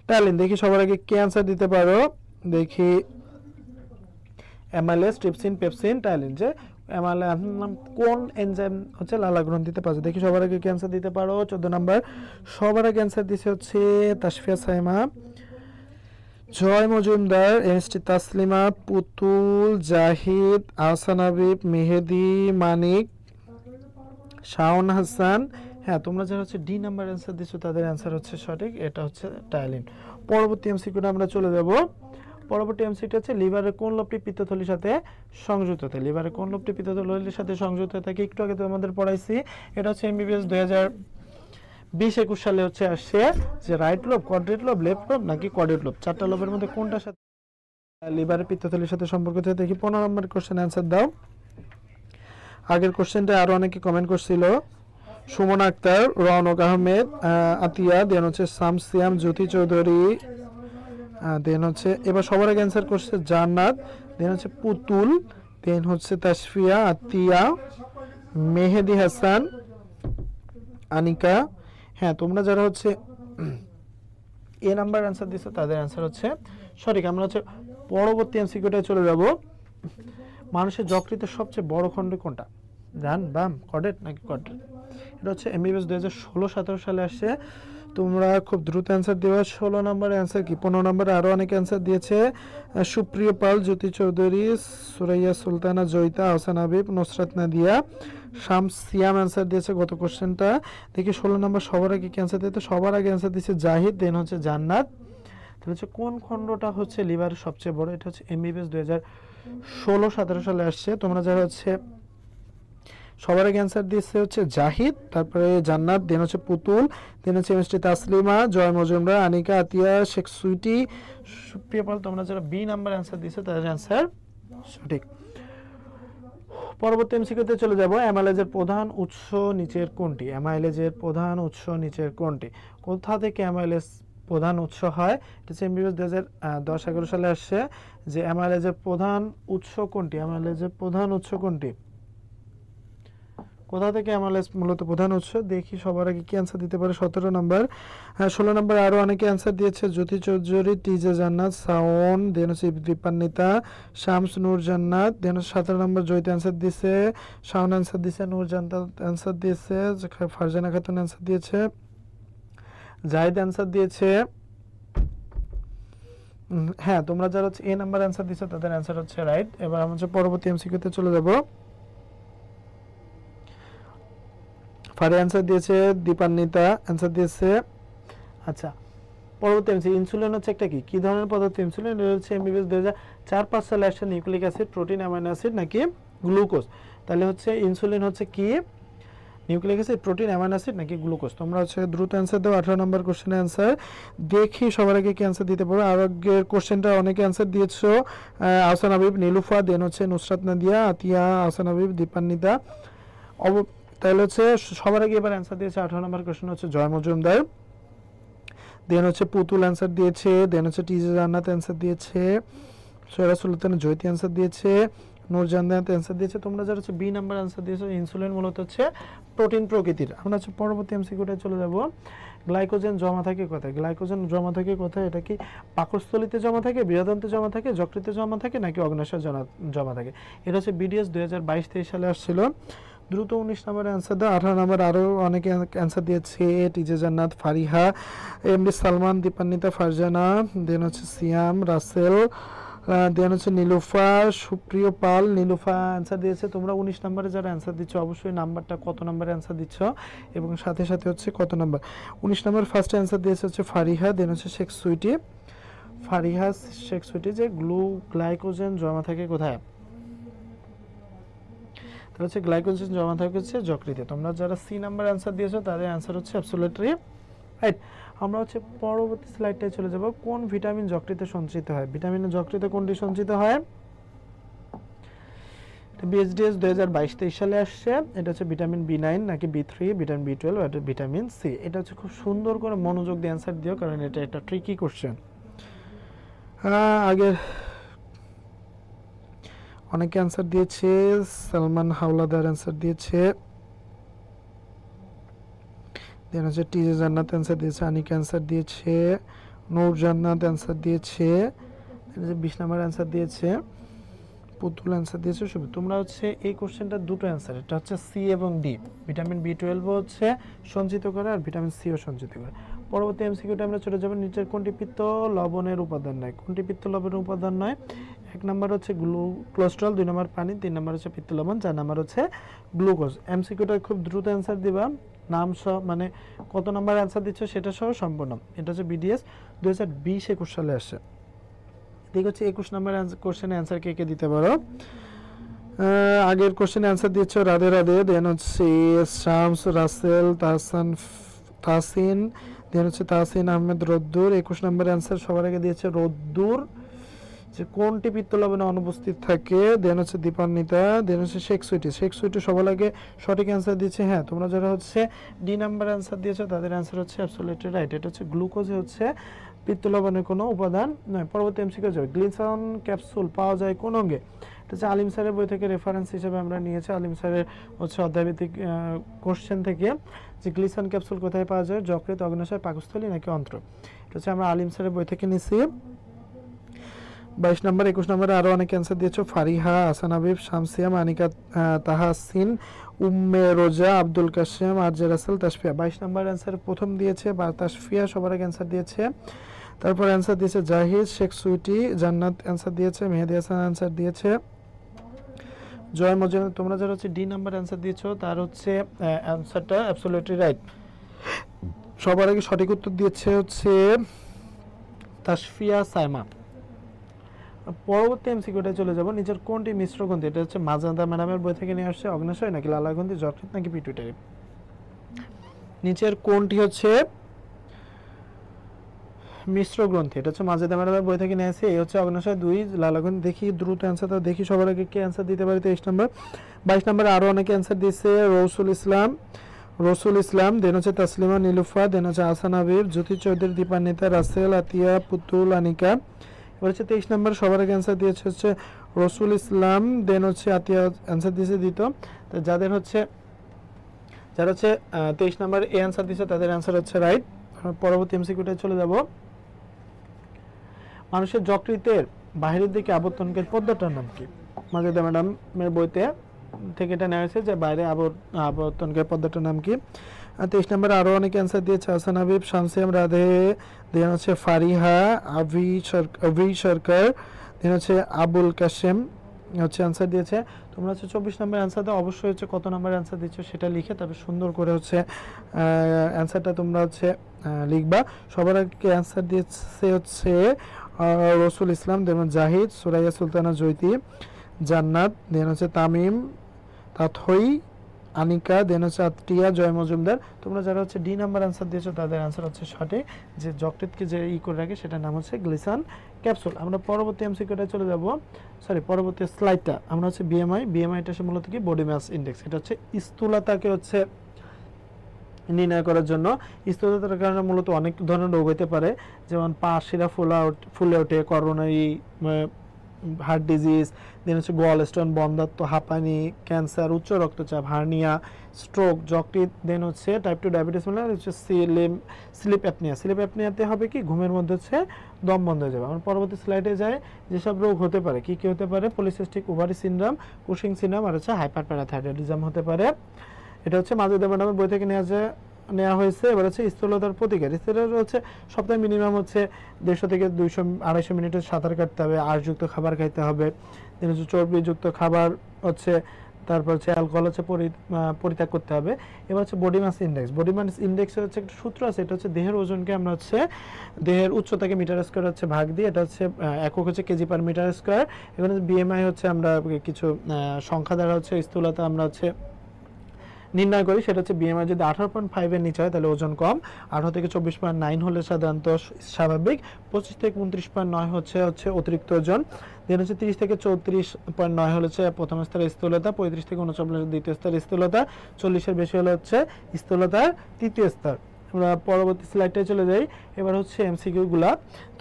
টাইলিন দেখি সবার আগে কে অ্যান্সার দিতে পারো দেখি এমআইএলএস ট্রিপসিন পেপসিন টাইলিন যে নাম কোন এনজাইম হচ্ছে লালা গ্রন্থিতে পাওয়া যায় দেখি সবার আগে ক্যান্সার দিতে পারো চোদ্দ নাম্বার সবার আগে ক্যান্সার দিছে হচ্ছে তাসফিয়া সাইমা জয় মজুমদার এস তাসলিমা পুতুল জাহিদ আহসান হাবিব মেহেদি মানিক শাওন হাসান হ্যাঁ তোমরা যারা হচ্ছে ডি নাম্বার অ্যান্সার দিচ্ছ তাদের অ্যান্সার হচ্ছে সঠিক এটা হচ্ছে টাইলিন পরবর্তী এমসিকিউটা আমরা চলে যাব পরবর্তী এমসিটি হচ্ছে লিভারের কোন লোভটি পিত্তথলির সাথে সংযুক্ত থাকে লিভারের কোন লোভটি পিত্তথলির সাথে সংযুক্ত থাকে একটু আগে তো আমাদের পড়াইছি এটা হচ্ছে এমবিবিএস দুই হাজার বিশ একুশ সালে হচ্ছে আসছে যে রাইট লোভ কোয়াড্রেট লোভ লেফট লোভ নাকি কোয়াড্রেট লোভ চারটা লোভের মধ্যে কোনটার সাথে লিভারের পিত্তথলির সাথে সম্পর্কিত দেখি পনেরো নম্বর কোশ্চেন অ্যান্সার দাও আগের কোশ্চেনটা আরও অনেকে কমেন্ট করছিল সুমন আক্তার রনক আহমেদ আতিয়া দেন হচ্ছে শামসিয়াম জ্যোতি চৌধুরী দেন হচ্ছে এবার সবার আগে অ্যান্সার করছে জান্নাত দেন হচ্ছে পুতুল দেন হচ্ছে তাসফিয়া আতিয়া মেহেদি হাসান আনিকা হ্যাঁ তোমরা যারা হচ্ছে এ নাম্বার অ্যান্সার দিচ্ছ তাদের অ্যান্সার হচ্ছে সঠিক আমরা হচ্ছে পরবর্তী এমসিকিউটায় চলে যাব মানুষের যকৃতের সবচেয়ে বড় খণ্ড কোনটা জান বাম কডেট নাকি কডেট এটা হচ্ছে এমবিবিএস দু হাজার ষোলো সতেরো সালে আসছে তোমরা খুব দ্রুত অ্যান্সার দেওয়া ষোলো নম্বর অ্যান্সার কি পনেরো নম্বর আরও অনেক অ্যান্সার দিয়েছে সুপ্রিয় পাল জ্যোতি চৌধুরী সুরাইয়া সুলতানা জয়িতা আহসান হাবিব নসরাত নাদিয়া শাম সিয়াম অ্যান্সার দিয়েছে গত কোশ্চেনটা দেখি ষোলো নম্বর সবার আগে ক্যান্সার দিয়েছে সবার আগে অ্যান্সার দিয়েছে জাহিদ দেন হচ্ছে জান্নাত তাহলে হচ্ছে কোন খণ্ডটা হচ্ছে লিভারের সবচেয়ে বড় এটা হচ্ছে এমবিবিএস দু হাজার ষোলো সতেরো সালে আসছে তোমরা যারা হচ্ছে সবার আগে অ্যান্সার দিচ্ছে হচ্ছে জাহিদ তারপরে জান্নাত দেন হচ্ছে পুতুল দেন হচ্ছে মিস্টি তাসলিমা জয় মজুমরা আনিকা আতিয়া শেখ সুইটি সুপ্রিয়া পাল তোমরা যারা বি নাম্বার অ্যান্সার দিচ্ছে তাদের অ্যান্সার সঠিক পরবর্তী এমসিকিউতে চলে যাব অ্যামাইলেজের প্রধান উৎস নিচের কোনটি অ্যামাইলেজের প্রধান উৎস নিচের কোনটি কোথা থেকে অ্যামাইলেজ প্রধান উৎস হয় এটা সেম এমবিবিএস দু হাজার দশ এগারো সালে আসছে যে অ্যামাইলেজের প্রধান উৎস কোনটি অ্যামাইলেজের প্রধান উৎস কোনটি কোথা থেকে অ্যামাইলেজ মূলত প্রধান উৎস দেখি সবার আগে কি অ্যান্সার দিতে পারে সতেরো নম্বর হ্যাঁ, ষোলো নম্বর আরও অনেকে অ্যান্সার দিয়েছে জ্যোতি চৌধুরী টিজে জান্নাত সাওন দেন হচ্ছে দীপান্বিতা শামস নূর জান্নাত দেন সতেরো নম্বর জয়িত অ্যান্সার দিয়েছে শাওন অ্যান্সার দিয়েছে নূর জান্নাত অ্যান্সার দিয়েছে ফারজানা খাতুন অ্যান্সার দিয়েছে জাহিদ অ্যান্সার দিয়েছে হ্যাঁ তোমরা যারা হচ্ছে এ নাম্বার অ্যান্সার দিচ্ছ তাদের অ্যান্সার হচ্ছে রাইট এবার আমরা হচ্ছে পরবর্তী এমসিকিউতে চলে যাবো ফারে অ্যান্সার দিয়েছে দীপান্বিতা অ্যান্সার দিয়েছে আচ্ছা পরবর্তী এমসি ইনসুলিন হচ্ছে একটা কি কী ধরনের পদার্থ ইনসুলিন হচ্ছে এমবিবিএস দু হাজার চার পাঁচ সালে আসছে nucleic acid protein amino acid নাকি গ্লুকোজ তাহলে হচ্ছে ইনসুলিন হচ্ছে কি nucleic acid protein amino acid নাকি গ্লুকোজ তোমরা হচ্ছে দ্রুত অ্যান্সার দাও আঠারো নম্বর কোশ্চেনের অ্যান্সার দেখি সবার আগে কি অ্যান্সার দিতে পারো আরোগ্যের কোশ্চেনটা অনেকে অ্যান্সার দিয়েছো আহসান হাবিব নীলুফা দেন হচ্ছে নুসরাত নাদিয়া আতিয়া আহসান হাবিব দীপান্বিতা অব তাহলে হচ্ছে সবার আগে এবার অ্যান্সার দিয়েছে আঠারো নম্বর কোয়েশন হচ্ছে জয় মজুমদার দেন হচ্ছে পুতুল অ্যান্সার দিয়েছে দেন হচ্ছে টিজে জান্নাত অ্যান্সার দিয়েছে সৈরা সুলতান জৈতি অ্যান্সার দিয়েছে নূরজান্নাত অ্যান্সার দিয়েছে তোমরা যারা হচ্ছে বি নাম্বার অ্যান্সার দিয়েছো ইনসুলিন মূলত হচ্ছে প্রোটিন প্রকৃতির আমরা হচ্ছে পরবর্তী কোটায় চলে যাব গ্লাইকোজেন জমা থাকে কোথায় গ্লাইকোজেন জমা থাকে কোথায় এটা কি পাকস্থলিতে জমা থাকে বৃহদন্তে জমা থাকে যকৃতে জমা থাকে নাকি অগ্নাশয় জমা থাকে এটা হচ্ছে বিডিএস দুই হাজার বাইশ তেইশ সালে আসছিল দ্রুত উনিশ নম্বর অ্যান্সার দেয় আঠারো নম্বর আরও অনেকে অ্যান্সার দিয়েছে TJ Jannat Fariha MD Salman Dipanwita Farzana then হচ্ছে সিয়াম রাসেল দেন হচ্ছে নীলুফা সুপ্রিয় পাল নীলুফা অ্যান্সার দিয়েছে তোমরা উনিশ নম্বরে যারা অ্যান্সার দিচ্ছ অবশ্যই নাম্বারটা কত নম্বরে অ্যান্সার দিচ্ছ এবং সাথে সাথে হচ্ছে কত নাম্বার উনিশ নম্বর ফার্স্ট অ্যান্সার দিয়েছে হচ্ছে ফারিহা দেন হচ্ছে শেখ সুইটি ফারিহা শেখ সুইটি যে গ্লু গ্লাইকোজেন জমা থাকে কোথায় তাহলে হচ্ছে গ্লাইকোজেন জমা থাকে হচ্ছে যকৃতে তোমরা যারা সি নাম্বার অ্যান্সার দিয়েছো তাদের অ্যান্সার হচ্ছে অ্যাবসোলেটরি রাইট আমরা হচ্ছে পরবর্তী স্লাইডটায় চলে যাব কোন ভিটামিন যকৃতে সঞ্চিত হয় ভিটামিন যকৃতে কোনটি সঞ্চিত হয় বিএসডিএস দু হাজার বাইশ তেইশ সালে আসছে এটা হচ্ছে ভিটামিন বি নাইন নাকি B three vitamin B twelve আর ভিটামিন সি এটা হচ্ছে খুব সুন্দর করে মনোযোগ দিয়ে অ্যান্সার দিও কারণ এটা একটা ট্রিকি কোশ্চেন আগের অনেকে অ্যান্সার দিয়েছে সালমান হাওলাদার অ্যান্সার দিয়েছে দেন হচ্ছে টিজে জান্নাত অ্যান্সার দিয়েছে আনিক অ্যান্সার দিয়েছে নৌর জান্নাত অ্যান্সার দিয়েছে বিশ নাম্বার অ্যান্সার দিয়েছে পুতুল অ্যান্সার দিয়েছে সবই তোমরা হচ্ছে এই কোশ্চেনটা দুটো অ্যান্সার এটা হচ্ছে সি এবং ডি ভিটামিন বি টুয়েলভ হচ্ছে সঞ্চিত করে আর ভিটামিন সিও সঞ্চিত করে পরবর্তী এমসিকিউটা আমরা চলে যাবো নিচের কোনটি পিত্ত লবণের উপাদান নয় কোনটি পিত্ত লবণের উপাদান নয় এক নম্বর হচ্ছে গ্লু কোলেস্ট্রল দুই নম্বর পানি তিন নম্বর হচ্ছে পিত্তলবণ চার নম্বর হচ্ছে গ্লুকোজ এমসিকিউটা খুব দ্রুত অ্যান্সার দিবা নাম সহ মানে কত নম্বর অ্যান্সার দিচ্ছ সেটা সহ সম্পূর্ণ এটা হচ্ছে বিডিএস দু হাজার বিশ একুশ সালে আসে ঠিক হচ্ছে একুশ নম্বর কোশ্চেন অ্যান্সার কে কে দিতে পারো আগের কোশ্চেন অ্যান্সার দিচ্ছ রাধে রাধে দেন হচ্ছে শামস রাসেল তাহসান তাসিন দেন হচ্ছে তাসিন আহমেদ রদ্দুর একুশ নম্বর অ্যান্সার সবার আগে দিয়েছে রদ্দুর যে কোনটি পিত্ত লবণে অনুপস্থিত থাকে দেন হচ্ছে দীপান্বিতা দেন হচ্ছে শেখ সুইটি সবার আগে সঠিক অ্যান্সার দিচ্ছে হ্যাঁ তোমরা যারা হচ্ছে ডি নাম্বার অ্যান্সার দিয়েছো তাদের অ্যান্সার হচ্ছে অ্যাবসোলেটলি রাইট এটা হচ্ছে গ্লুকোজ হচ্ছে পিত্ত লবণের কোনো উপাদান নয় পরবর্তী এমসি যাবে গ্লিসান ক্যাপসুল পাওয়া যায় কোন অঙ্গে এটা হচ্ছে আলিম স্যারের বই থেকে রেফারেন্স হিসেবে আমরা নিয়েছি আলিম স্যারের হচ্ছে অধ্যায়ভিত্তিক কোশ্চেন থেকে যে গ্লিসান ক্যাপসুল কোথায় পাওয়া যায় যকৃত অগ্নাশয় পাকস্থলী নাকি অন্ত্র এটা হচ্ছে আমরা আলিম স্যারের বই থেকে নিয়েছি বাইশ নম্বর একুশ নম্বরে আরও অনেক অ্যান্সার দিয়েছ ফারিহা আসান আবিব শামসিয়াম আনিকা তাহাসিন উম্মে রোজা আব্দুল কাশেম আরজে রাসেল তাসফিয়া বাইশ নম্বর অ্যান্সার প্রথম দিয়েছে বা তাসফিয়া সবার আগে অ্যান্সার দিয়েছে তারপর অ্যান্সার দিয়েছে জাহিদ শেখ সুইটি জান্নাত অ্যান্সার দিয়েছে মেহেদি হাসান অ্যান্সার দিয়েছে জয় মজুম তোমরা যারা হচ্ছে ডি নাম্বার অ্যান্সার দিয়েছো তার হচ্ছে অ্যান্সারটা অ্যাবসোলিউটলি রাইট সবার আগে সঠিক উত্তর দিয়েছে হচ্ছে তাসফিয়া সাইমা পরবর্তী এমসিকিউটা চলে যাব নিচের কোনটি মিশ্রগ্রন্থি এটা হচ্ছে মাজাদা ম্যাডামের বই থেকে নিয়ে আসছে অগ্নাশয় নাকি লালাগ্রন্থি যকৃত নাকি পিটুইটারি নিচের কোনটি হচ্ছে মিশ্র গ্রন্থি এটা হচ্ছে মাজাদা ম্যাডামের বই থেকে নিয়ে আসছে এই হচ্ছে অগ্নাশয় দুই লালাগ্রন্থি দেখি দ্রুত তো দেখি সবার আগে কে অ্যান্সার দিতে পারে তেইশ নম্বর বাইশ নম্বরে আরও অনেকে অ্যান্সার দিচ্ছে রৌসুল ইসলাম রসুল ইসলাম দেন হচ্ছে তাসলিমা নীলুফা দেন হচ্ছে আসান আবির জ্যোতি চৌধুরী দীপান্বিতা রাসেল আতিয়া পুতুল আনিকা এবার হচ্ছে তেইশ নম্বর সবার আগে অ্যান্সার দিয়েছে হচ্ছে রসুল ইসলাম দেন হচ্ছে আতিয়া অ্যান্সার দিয়েছে দিত যাদের হচ্ছে যারা হচ্ছে তেইশ নম্বর এ অ্যান্সার দিয়েছে তাদের অ্যান্সার হচ্ছে রাইট পরবর্তী এমসিকিউটায় চলে যাব মানুষের যকৃতের বাহিরের দিকে আবর্তনকে পদ্মাটার নাম কি মাজেদা ম্যাডামের বইতে থেকে এটা নেওয়া হয়েছে যে বাইরে আবর্তনকে পদ্মাটার নাম কি তেইশ নম্বরে আরও অনেকে অ্যান্সার দিয়েছে হাসান হাবিব শামসিয়াম রাধে দেন হচ্ছে ফারিহা আভি আভি সরকার দেন হচ্ছে আবুল কাশেম হচ্ছে অ্যান্সার দিয়েছে তোমরা হচ্ছে চব্বিশ নম্বর অ্যান্সার দাও অবশ্যই হচ্ছে কত নম্বর অ্যান্সার দিচ্ছ সেটা লিখে তারপর সুন্দর করে হচ্ছে অ্যান্সারটা তোমরা হচ্ছে লিখবা সবার আগে অ্যান্সার দিয়েছে হচ্ছে রসুল ইসলাম দেন জাহিদ সুরাইয়া সুলতানা জৈতি জান্নাত দেন হচ্ছে তামিম তাথই আনিকা দেন হচ্ছে আত্রিয়া জয় মজুমদার তোমরা যারা হচ্ছে ডি নাম্বার আনসার দিয়েছো তাদের আনসার হচ্ছে সঠিক যে জকটেটকে যে ই করে রাখে সেটার নাম হচ্ছে গ্লিসান ক্যাপসুল আমরা পরবর্তী এমসিকিউটা চলে যাব সরি পরবর্তী স্লাইডটা আমরা হচ্ছে বিএমআই বিএমআইটা হচ্ছে মূলত কি বডি ম্যাস ইন্ডেক্স এটা হচ্ছে স্থূলতাকে হচ্ছে নির্ণয় করার জন্য স্থূলতার কারণে মূলত অনেক ধরনের রোগ হতে পারে যেমন পা শিরা ফুলা ফুলে ওঠে করোনারি হার্ট ডিজিজ দেন হচ্ছে গল স্টোন বন্ধাত্ম হাঁপানি ক্যান্সার উচ্চ রক্তচাপ হার্নিয়া স্ট্রোক যকৃত দেন হচ্ছে টাইপ টু ডায়াবেটিস মানে হচ্ছে সিলিম স্লিপ অ্যাপনিয়া স্লিপ অ্যাপনিয়াতে হবে কি ঘুমের মধ্যে হচ্ছে দম বন্ধ হয়ে যাবে আমার পরবর্তী স্লাইডে যায় যেসব রোগ হতে পারে কি কি হতে পারে polycystic ovary syndrome Cushing syndrome আর হচ্ছে হাইপার প্যারাথাইরয়েডিজম হতে পারে এটা হচ্ছে মাজুদা ম্যাডামের বই থেকে নেওয়া যায় নেওয়া হয়েছে এবার হচ্ছে স্থূলতার প্রতিকার স্থূলতা হচ্ছে সপ্তাহে মিনিমাম হচ্ছে দেড়শো থেকে দুইশো আড়াইশো মিনিটের সাঁতার কাটতে হবে আশযুক্ত খাবার খাইতে হবে হচ্ছে চর্বিযুক্ত খাবার হচ্ছে তারপর হচ্ছে অ্যালকোহল হচ্ছে পরিত্যাগ করতে হবে এবার হচ্ছে body mass index body mass ইন্ডেক্সের হচ্ছে একটা সূত্র আছে এটা হচ্ছে দেহের ওজনকে আমরা হচ্ছে দেহের উচ্চতাকে মিটার স্কোয়ার হচ্ছে ভাগ দিয়ে এটা হচ্ছে একক হচ্ছে কেজি পার মিটার স্কোয়ার এখানে বিএমআই হচ্ছে আমরা কিছু সংখ্যা দ্বারা হচ্ছে স্থূলতা আমরা হচ্ছে নির্ণয় করি সেটা হচ্ছে বিএমআই যদি আঠারো পয়েন্ট ফাইভের নিচে হয় তাহলে ওজন কম আঠারো থেকে চব্বিশ পয়েন্ট নাইন হলে সাধারণত স্বাভাবিক পঁচিশ থেকে উনত্রিশ পয়েন্ট নয় হচ্ছে হচ্ছে অতিরিক্ত ওজন দেন হচ্ছে তিরিশ থেকে চৌত্রিশ পয়েন্ট নয় হলে হচ্ছে প্রথম স্তরের স্থূলতা পঁয়ত্রিশ থেকে উনচল্লিশ দ্বিতীয় স্তরের স্থূলতা চল্লিশের বেশি হলে হচ্ছে স্থূলতার তৃতীয় স্তর আমরা পরবর্তী স্লাইডটায় চলে যাই এবার হচ্ছে এমসিকিউগুলা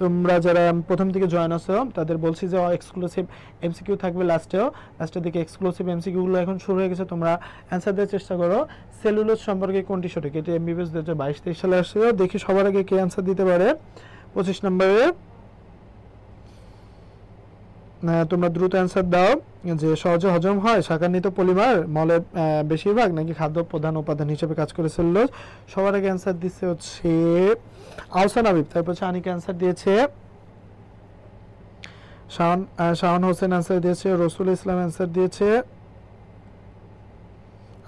তোমরা যারা প্রথম থেকে জয়েন আসো তাদের বলছি যে এক্সক্লুসিভ oh, এমসিকিউ থাকবে লাস্টেও লাস্টের দিকে এক্সক্লুসিভ এমসিকিউগুলো এখন শুরু হয়ে গেছে তোমরা অ্যান্সার দেওয়ার চেষ্টা করো সেলুলোজ সম্পর্কে কোনটি সঠিক এটি এমবিবিএস দু হাজার বাইশ তেইশ সালে আসছিল দেখি সবার আগে কে অ্যান্সার দিতে পারে পঁচিশ নম্বরে তোমরা দ্রুত অ্যান্সার দাও যে সহজে হজম হয় শাকান্বিত পলিমার মলের বেশিরভাগ নাকি খাদ্য প্রধান উপাদান হিসেবে কাজ করে সেলুলোজ সবার আগে অ্যান্সার দিচ্ছে হচ্ছে আহসান আবিব তারপর হচ্ছে আনিক অ্যান্সার দিয়েছে শাহন শাহন হোসেন অ্যান্সার দিয়েছে রসুল ইসলাম অ্যান্সার দিয়েছে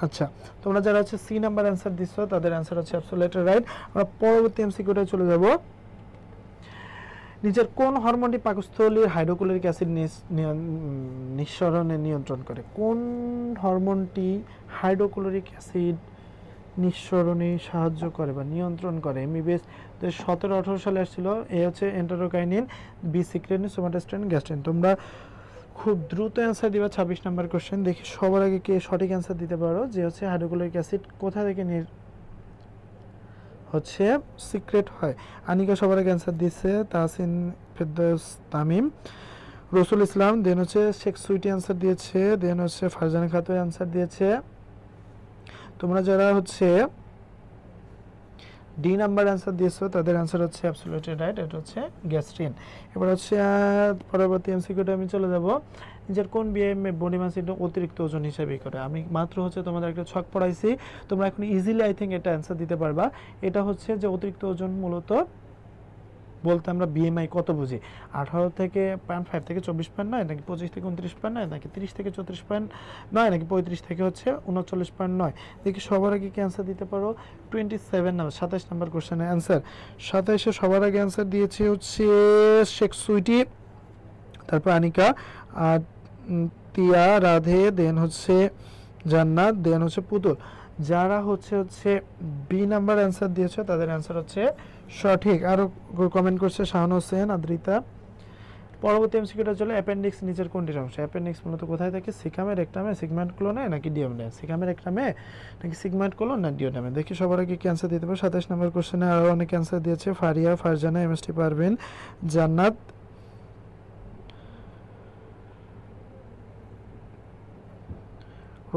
আচ্ছা তোমরা যারা হচ্ছে সি নাম্বার অ্যান্সার দিচ্ছ তাদের অ্যান্সার হচ্ছে অ্যাপসোলেটার রাইট আমরা পরবর্তী কোটায় চলে যাবো নিজের কোন হরমোনটি পাকস্থলীর হাইড্রোক্লোরিক অ্যাসিড নিঃসরণে নিয়ন্ত্রণ করে কোন হরমোনটি হাইড্রোক্লোরিক অ্যাসিড নিঃসরণে সাহায্য করে বা নিয়ন্ত্রণ করে এমবিবিএস দু সতেরো আঠেরো সালে আসছিল এ হচ্ছে এন্টারোকাইনিন বি সিক্রেনিন সোমাটোস্টেন গ্যাস্ট্রেন তোমরা খুব দ্রুত অ্যান্সার দিবা ছাব্বিশ নাম্বার কোশ্চেন দেখি সবার আগে কে সঠিক অ্যান্সার দিতে পারো যে হচ্ছে হাইড্রোক্লোরিক অ্যাসিড কোথা থেকে হচ্ছে সিক্রেট হয় আনিকা সবার আগে অ্যান্সার দিচ্ছে তাহসিন ফেরদৌস তামিম রসুল ইসলাম দেন হচ্ছে শেখ সুইটি অ্যান্সার দিয়েছে দেন হচ্ছে ফারজান খাতুন অ্যান্সার দিয়েছে তোমরা যারা হচ্ছে ডি নাম্বার অ্যান্সার দিয়েছো তাদের অ্যান্সার হচ্ছে অ্যাবসোলিউটলি রাইট এটা হচ্ছে গ্যাস্ট্রিন এবার হচ্ছে পরবর্তী এমসিকিউটা আমি চলে যাব নিজের কোন বিএম বডি মাস অতিরিক্ত ওজন হিসেবেই করে আমি মাত্র হচ্ছে তোমাদের একটা ছক পড়াইছি তোমরা এখন ইজিলি আই থিঙ্ক এটা অ্যান্সার দিতে পারবা এটা হচ্ছে যে অতিরিক্ত ওজন মূলত বলতে আমরা বিএমআই কত বুঝি আঠারো থেকে পয়েন্ট ফাইভ থেকে চব্বিশ পয়েন্ট নয় নাকি পঁচিশ থেকে উনত্রিশ পয়েন্ট নয় নাকি তিরিশ থেকে চৌত্রিশ পয়েন্ট নয় নাকি পঁয়ত্রিশ থেকে হচ্ছে উনচল্লিশ পয়েন্ট নয় দেখি সবার আগে কি অ্যান্সার দিতে পারো টোয়েন্টি সেভেন নাম্বার সাতাশ নাম্বার কোশ্চেনের অ্যান্সার সাতাশে সবার আগে অ্যান্সার দিয়েছে হচ্ছে শেখ সুইটি তারপর আনিকা আর তিয়া রাধে দেন হচ্ছে জান্নাত দেন হচ্ছে পুতুল যারা হচ্ছে হচ্ছে বি নাম্বার অ্যান্সার দিয়েছে তাদের অ্যান্সার হচ্ছে সঠিক আরও কমেন্ট করছে শাহান হোসেন আদ্রিতা পরবর্তী এমসিকিউটা চলে অ্যাপেন্ডিক্স নিচের কোনটির অংশ অ্যাপেন্ডিক্স মূলত কোথায় থাকে সিকামের একটামে সিগমেন্ট ক্লোনে নাকি ডিওডে সিকামের একটামে নাকি সিগমেন্ট ক্লোন না ডিওডামে দেখি সবার আগে ক্যান্সার দিতে পারো সাতাশ নম্বর কোশ্চেনে আরও অনেক ক্যান্সার দিয়েছে ফারিয়া ফারজানা এমএসটি পারবেন জান্নাত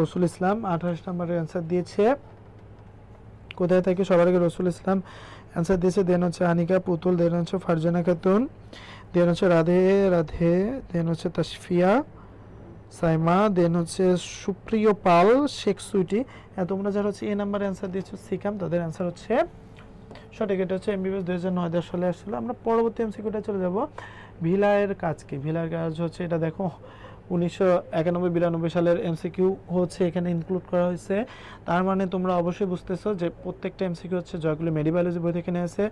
রসুল ইসলাম আঠাশ নম্বরের অ্যান্সার দিয়েছে কোথায় থাকে সবার আগে রসুল ইসলাম অ্যান্সার দিয়েছে দেন হচ্ছে আনিকা পুতুল দেন হচ্ছে ফারজানা খাতুন দেন হচ্ছে রাধে রাধে দেন হচ্ছে তাসফিয়া সাইমা দেন হচ্ছে সুপ্রিয় পাল শেখ সুইটি হ্যাঁ, তোমরা যারা হচ্ছে এ নাম্বার অ্যান্সার দিয়েছো সিকাম তাদের অ্যান্সার হচ্ছে সঠিক এটা হচ্ছে এমবিবিএস দুই হাজার নয় দশ সালে আসছিল আমরা পরবর্তী এমসি কোটায় চলে যাব ভিলায়ের কাজকে ভিলার কাজ হচ্ছে এটা দেখো উনিশশো একানব্বই বিরানব্বই সালের এমসিকিউ হচ্ছে এখানে ইনক্লুড করা হয়েছে তার মানে তোমরা অবশ্যই বুঝতেছো যে প্রত্যেকটা এমসিকিউ হচ্ছে জয়গুলো মেডিবায়োলজি বই থেকে নিয়েছে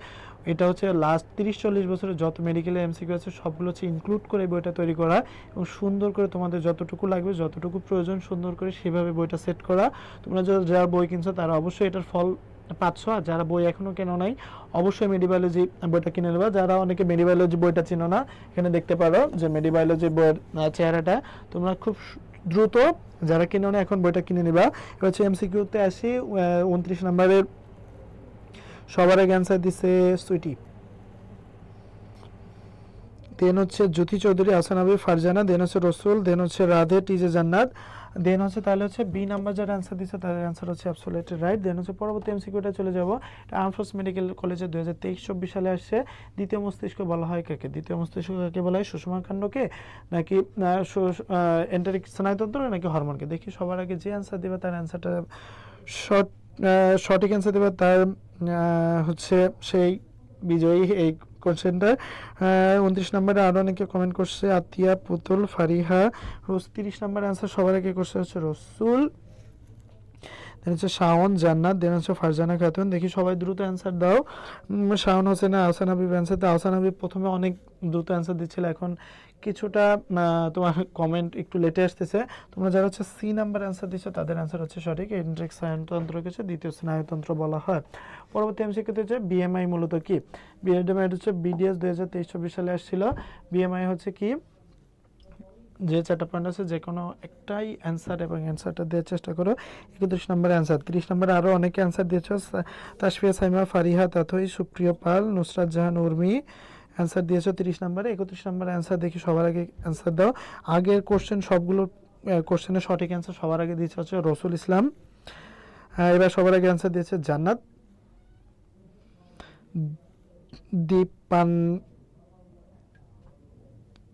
এটা হচ্ছে লাস্ট তিরিশ চল্লিশ বছরের যত মেডিকেলের এমসিকিউ আছে সবগুলো হচ্ছে ইনক্লুড করে বইটা তৈরি করা এবং সুন্দর করে তোমাদের যতটুকু লাগবে যতটুকু প্রয়োজন সুন্দর করে সেভাবে বইটা সেট করা তোমরা যারা বই কিনছো তারা অবশ্যই এটার ফল পাচ্ছ আর যারা বই এখনও কেনো নাই অবশ্যই মেডিবায়োলজি বইটা কিনে নেবা যারা অনেকে মেডিবায়োলজি বইটা চিনো না এখানে দেখতে পারো যে মেডিবায়োলজি বইয়ের চেহারাটা তোমরা খুব দ্রুত যারা কিনো না এখন বইটা কিনে নেবা এবার হচ্ছে এমসিকিউতে আসি উনত্রিশ নাম্বারের সবার আগে অ্যান্সার দিছে সুইটি দেন হচ্ছে জ্যোতি চৌধুরী আসান আবি ফারজানা দেন হচ্ছে রসুল দেন হচ্ছে রাধে টিজে জান্নাত দেন হচ্ছে তাহলে হচ্ছে বি নাম্বার যারা অ্যান্সার দিচ্ছে তাদের অ্যান্সার হচ্ছে অ্যাবসোলেটলি রাইট দেন হচ্ছে পরবর্তী এমসিকিউটা চলে যাব আর্মফোর্স মেডিকেল কলেজে দু হাজার তেইশ চব্বিশ সালে আসছে দ্বিতীয় মস্তিষ্ক বলা হয় কাকে দ্বিতীয় মস্তিষ্ক কাকে বলা হয় সুষমা কাণ্ডকে নাকি এন্টারিক স্নায়ুতন্ত্র নাকি হরমোনকে দেখি সবার আগে যে অ্যান্সার দেবে তার অ্যান্সারটা সঠিক অ্যান্সার দেবে তার হচ্ছে সেই বিজয়ী এই কোশ্চেনটা উনত্রিশ নম্বরে আরও অনেকে কমেন্ট করছে আতিয়া পুতুল ফারিহা রোজ তিরিশ নম্বর অ্যান্সার সবার আগে করছে হচ্ছে রসুল দেন হচ্ছে শাওন জান্নাত দেন হচ্ছে ফারজানা খাতুন দেখি সবাই দ্রুত অ্যান্সার দাও শাওন হোসেন আহসান হাবিব অ্যান্সার তো আহসান হাবিব প্রথমে অনেক দ্রুত অ্যান্সার দিচ্ছিল এখন কিছুটা তোমার কমেন্ট একটু লেটে আসতেছে তোমরা যারা হচ্ছে সি নাম্বার অ্যান্সার দিচ্ছ তাদের অ্যান্সার হচ্ছে সঠিক ইন্ড্রেক স্নায়ুতন্ত্রকে কিছু দ্বিতীয় স্নায়ুতন্ত্র বলা হয় পরবর্তী এমসিকিউতে হচ্ছে বিএমআই মূলত কি বিএমআই হচ্ছে বিডিএস দু হাজার তেইশ চব্বিশ সালে আসছিল বিএমআই হচ্ছে কি যে চারটা পয়েন্ট আছে যে কোনো একটাই অ্যান্সার এবং অ্যান্সারটা দেওয়ার চেষ্টা করো একত্রিশ নম্বর অ্যান্সার তিরিশ নম্বরে আরও অনেকে অ্যান্সার দিয়েছ তাসফিয়া সাইমা ফারিহা তাথই সুপ্রিয় পাল নুসরাত জাহান উর্মি অ্যান্সার দিয়েছ তিরিশ নম্বরে একত্রিশ নম্বরে অ্যান্সার দেখি সবার আগে অ্যান্সার দাও আগের কোশ্চেন সবগুলো কোশ্চেনের সঠিক অ্যান্সার সবার আগে দিয়েছে হচ্ছে রসুল ইসলাম এবার সবার আগে অ্যান্সার দিয়েছে জান্নাত দীপান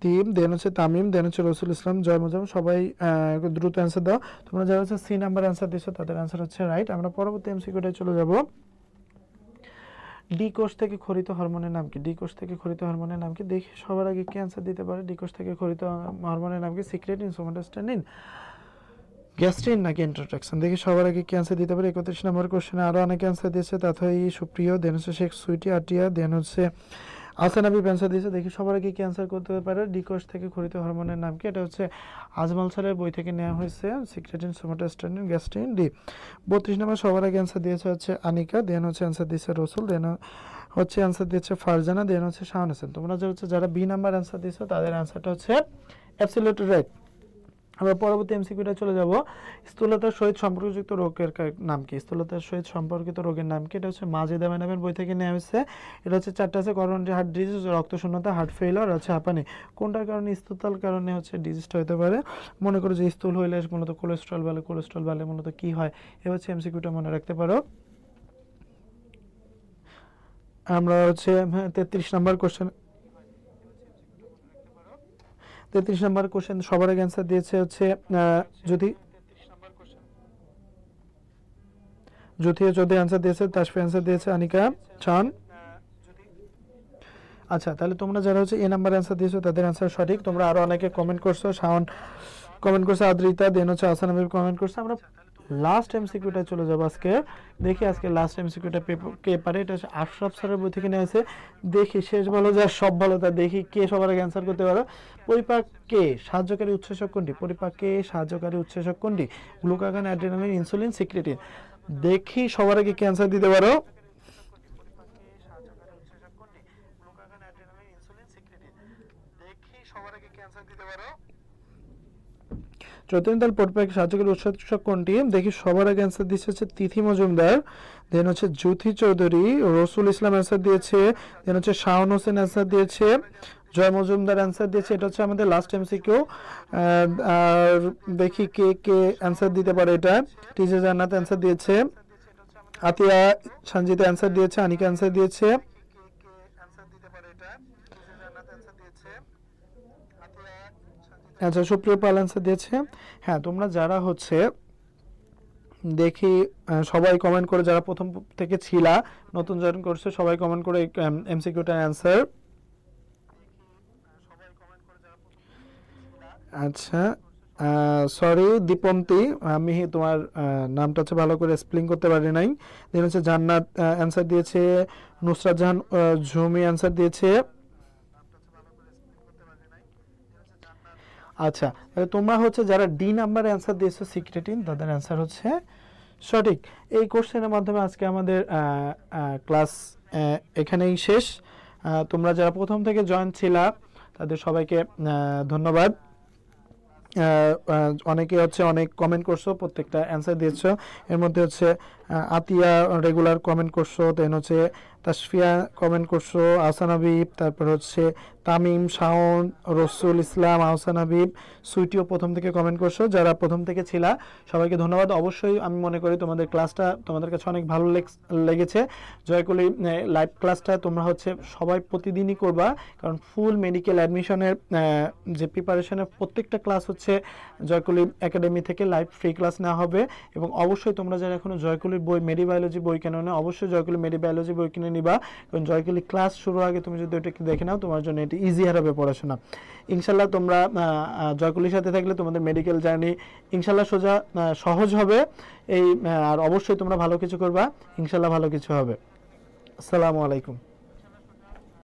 তিম দেন হচ্ছে তামিম দেন হচ্ছে রসুল ইসলাম জয় মজাম সবাই দ্রুত অ্যান্সার দাও তোমরা যারা হচ্ছে সি নাম্বার অ্যান্সার দিচ্ছ তাদের অ্যান্সার হচ্ছে রাইট আমরা পরবর্তী এমসিকিউটায় চলে যাব ডি কোষ থেকে খরিত হরমোনের নাম কি ডি কোষ থেকে খরিত হরমোনের নাম কি দেখে সবার আগে কি অ্যান্সার দিতে পারে ডি কোষ থেকে খরিত হরমোনের নাম কি সিক্রেট ইনসোমাটাস্টানিন গ্যাস্ট্রিন নাকি ইন্ট্রোডাকশন দেখি সবার আগে কি অ্যান্সার দিতে পারে একত্রিশ নম্বর কোশ্চেনে আরও অনেকে অ্যান্সার দিয়েছে তাতে সুপ্রিয় দেন হচ্ছে শেখ সুইটি আটিয়া দেন হচ্ছে আসেন আমি প্যান্সার দিয়েছে দেখি সবার আগে কি অ্যান্সার করতে পারে ডিকোশ থেকে খরিত হরমোনের নাম কি এটা হচ্ছে আজমাল স্যারের বই থেকে নেওয়া হয়েছে সিক্রেটিন সোমাটোস্ট্যান্ডিন গ্যাস্ট্রিন ডি বত্রিশ নম্বর সবার আগে অ্যান্সার দিয়েছে হচ্ছে আনিকা দেন হচ্ছে অ্যান্সার দিয়েছে রসুল দেন হচ্ছে অ্যান্সার দিয়েছে ফারজানা দেন হচ্ছে শাহান হোসেন তোমরা যে হচ্ছে যারা বি নাম্বার অ্যান্সার দিয়েছো তাদের অ্যান্সারটা হচ্ছে অ্যাবসলিউট রাইট আমরা পরবর্তী এমসিকিউটা চলে যাব স্থূলতার সহিত সম্পর্কযুক্ত রোগের নাম কি স্থূলতার সহিত সম্পর্কিত রোগের নাম কি এটা হচ্ছে মাজেদা ম্যাডামের বই থেকে নেওয়া আসছে এটা হচ্ছে চারটা আছে করোনারি হার্ট ডিজিজ রক্ত শূন্যতা হার্ট ফেলার আছে হাঁপানি কোনটার কারণে স্থূলতার কারণে হচ্ছে ডিজিজটা হতে পারে মনে করো যে স্থূল হইলে মূলত কোলেস্ট্রল বলে কোলেস্ট্রল বলে মূলত কি হয় এ হচ্ছে এমসিকিউটা মনে রাখতে পারো আমরা হচ্ছে হ্যাঁ, তেত্রিশ নম্বর কোশ্চেন 33 নম্বর কোশ্চেন সবার আগে आंसर দিয়েছে হচ্ছে যদি যদি যদি आंसर দিয়েছে তাশফি आंसर দিয়েছে অনিকা চান আচ্ছা তাহলে তোমরা যারা হচ্ছে এ নাম্বার आंसर দিয়েছো তাদের आंसर সঠিক তোমরা আরো অনেকে কমেন্ট করছো শাওন কমেন্ট করছো আদ্রিতা দেন হচ্ছে আসানামের কমেন্ট করছে আমরা লাস্ট এমসিকিউটা চলে যাবো আজকে দেখি আজকে লাস্ট এমসিকিউটা কে পারে এটা আশরাফ স্যারের বই থেকে নিয়ে আছে দেখি শেষ বলো যা সব ভালো তা দেখি কে সবার আগে অ্যান্সার করতে পারো পরিপাক কে সাহায্যকারী উৎসেচক কোনটি পরিপাক কে সাহায্যকারী উৎসেচক কোনটি গ্লুকাগান অ্যাড্রিনালিন ইনসুলিন সিক্রেটিন দেখি সবার আগে ক্যান্সার দিতে পারো সাহায্য পটপাকে সাহায্যকারী কৃষক কোনটি দেখি সবার আগে অ্যান্সার দিচ্ছে হচ্ছে তিথি মজুমদার দেন হচ্ছে জ্যোতি চৌধুরী রসুল ইসলাম অ্যান্সার দিয়েছে দেন হচ্ছে শাহন হোসেন অ্যান্সার দিয়েছে জয় মজুমদার অ্যান্সার দিয়েছে এটা হচ্ছে আমাদের লাস্ট কেউ আর দেখি কে কে অ্যান্সার দিতে পারে এটা টিজে জান্নাত অ্যান্সার দিয়েছে আতিয়া সঞ্জিতা অ্যান্সার দিয়েছে আনিকা অ্যান্সার দিয়েছে আচ্ছা সুপ্রিয় পাল অ্যান্সার দিয়েছে হ্যাঁ তোমরা যারা হচ্ছে দেখি সবাই কমেন্ট করে যারা প্রথম থেকে ছিলা নতুন জয়েন করছে সবাই কমেন্ট করে এমসিকিউটার অ্যান্সার আচ্ছা সরি দীপন্তি আমি তোমার নামটা হচ্ছে ভালো করে স্প্লিং করতে পারি নাই দেন হচ্ছে জান্নাত অ্যান্সার দিয়েছে নুসরাত জাহান ঝুমি অ্যান্সার দিয়েছে আচ্ছা তোমরা হচ্ছে যারা ডি নাম্বার অ্যান্সার দিয়েছো সিক্রেটিন তাদের অ্যান্সার হচ্ছে সঠিক এই কোশ্চেনের মাধ্যমে আজকে আমাদের ক্লাস এখানেই শেষ তোমরা যারা প্রথম থেকে জয়েন ছিলা তাদের সবাইকে ধন্যবাদ অনেকে হচ্ছে অনেক কমেন্ট করছো প্রত্যেকটা অ্যান্সার দিয়েছ এর মধ্যে হচ্ছে আতিয়া রেগুলার কমেন্ট করছো দেন হচ্ছে তাসফিয়া কমেন্ট করছো আহসান হাবিব তারপর হচ্ছে তামিম শাওন রসুল ইসলাম আহসান হাবিব সুইটিও প্রথম থেকে কমেন্ট করছো যারা প্রথম থেকে ছিলা সবাইকে ধন্যবাদ অবশ্যই আমি মনে করি তোমাদের ক্লাসটা তোমাদের কাছে অনেক ভালো লেগেছে জয়কুলি লাইভ ক্লাসটা তোমরা হচ্ছে সবাই প্রতিদিনই করবা কারণ ফুল মেডিকেল অ্যাডমিশনের যে প্রিপারেশনের প্রত্যেকটা ক্লাস হচ্ছে জয়কলি একাডেমি থেকে লাইভ ফ্রি ক্লাস নেওয়া হবে এবং অবশ্যই তোমরা যারা এখনও জয়কলি বই মেডিবায়োলজি বই কেন না অবশ্যই জয়কুলি মেডিবায়োলজি বই কিনে নিবা কারণ জয়কুলি ক্লাস শুরু আগে তুমি যদি ওটা দেখে নাও তোমার জন্য এটি ইজি হবে পড়াশোনা ইনশাল্লাহ তোমরা জয়কুলির সাথে থাকলে তোমাদের মেডিকেল জার্নি ইনশাল্লাহ সোজা সহজ হবে এই আর অবশ্যই তোমরা ভালো কিছু করবা ইনশাল্লাহ ভালো কিছু হবে আসসালামু আলাইকুম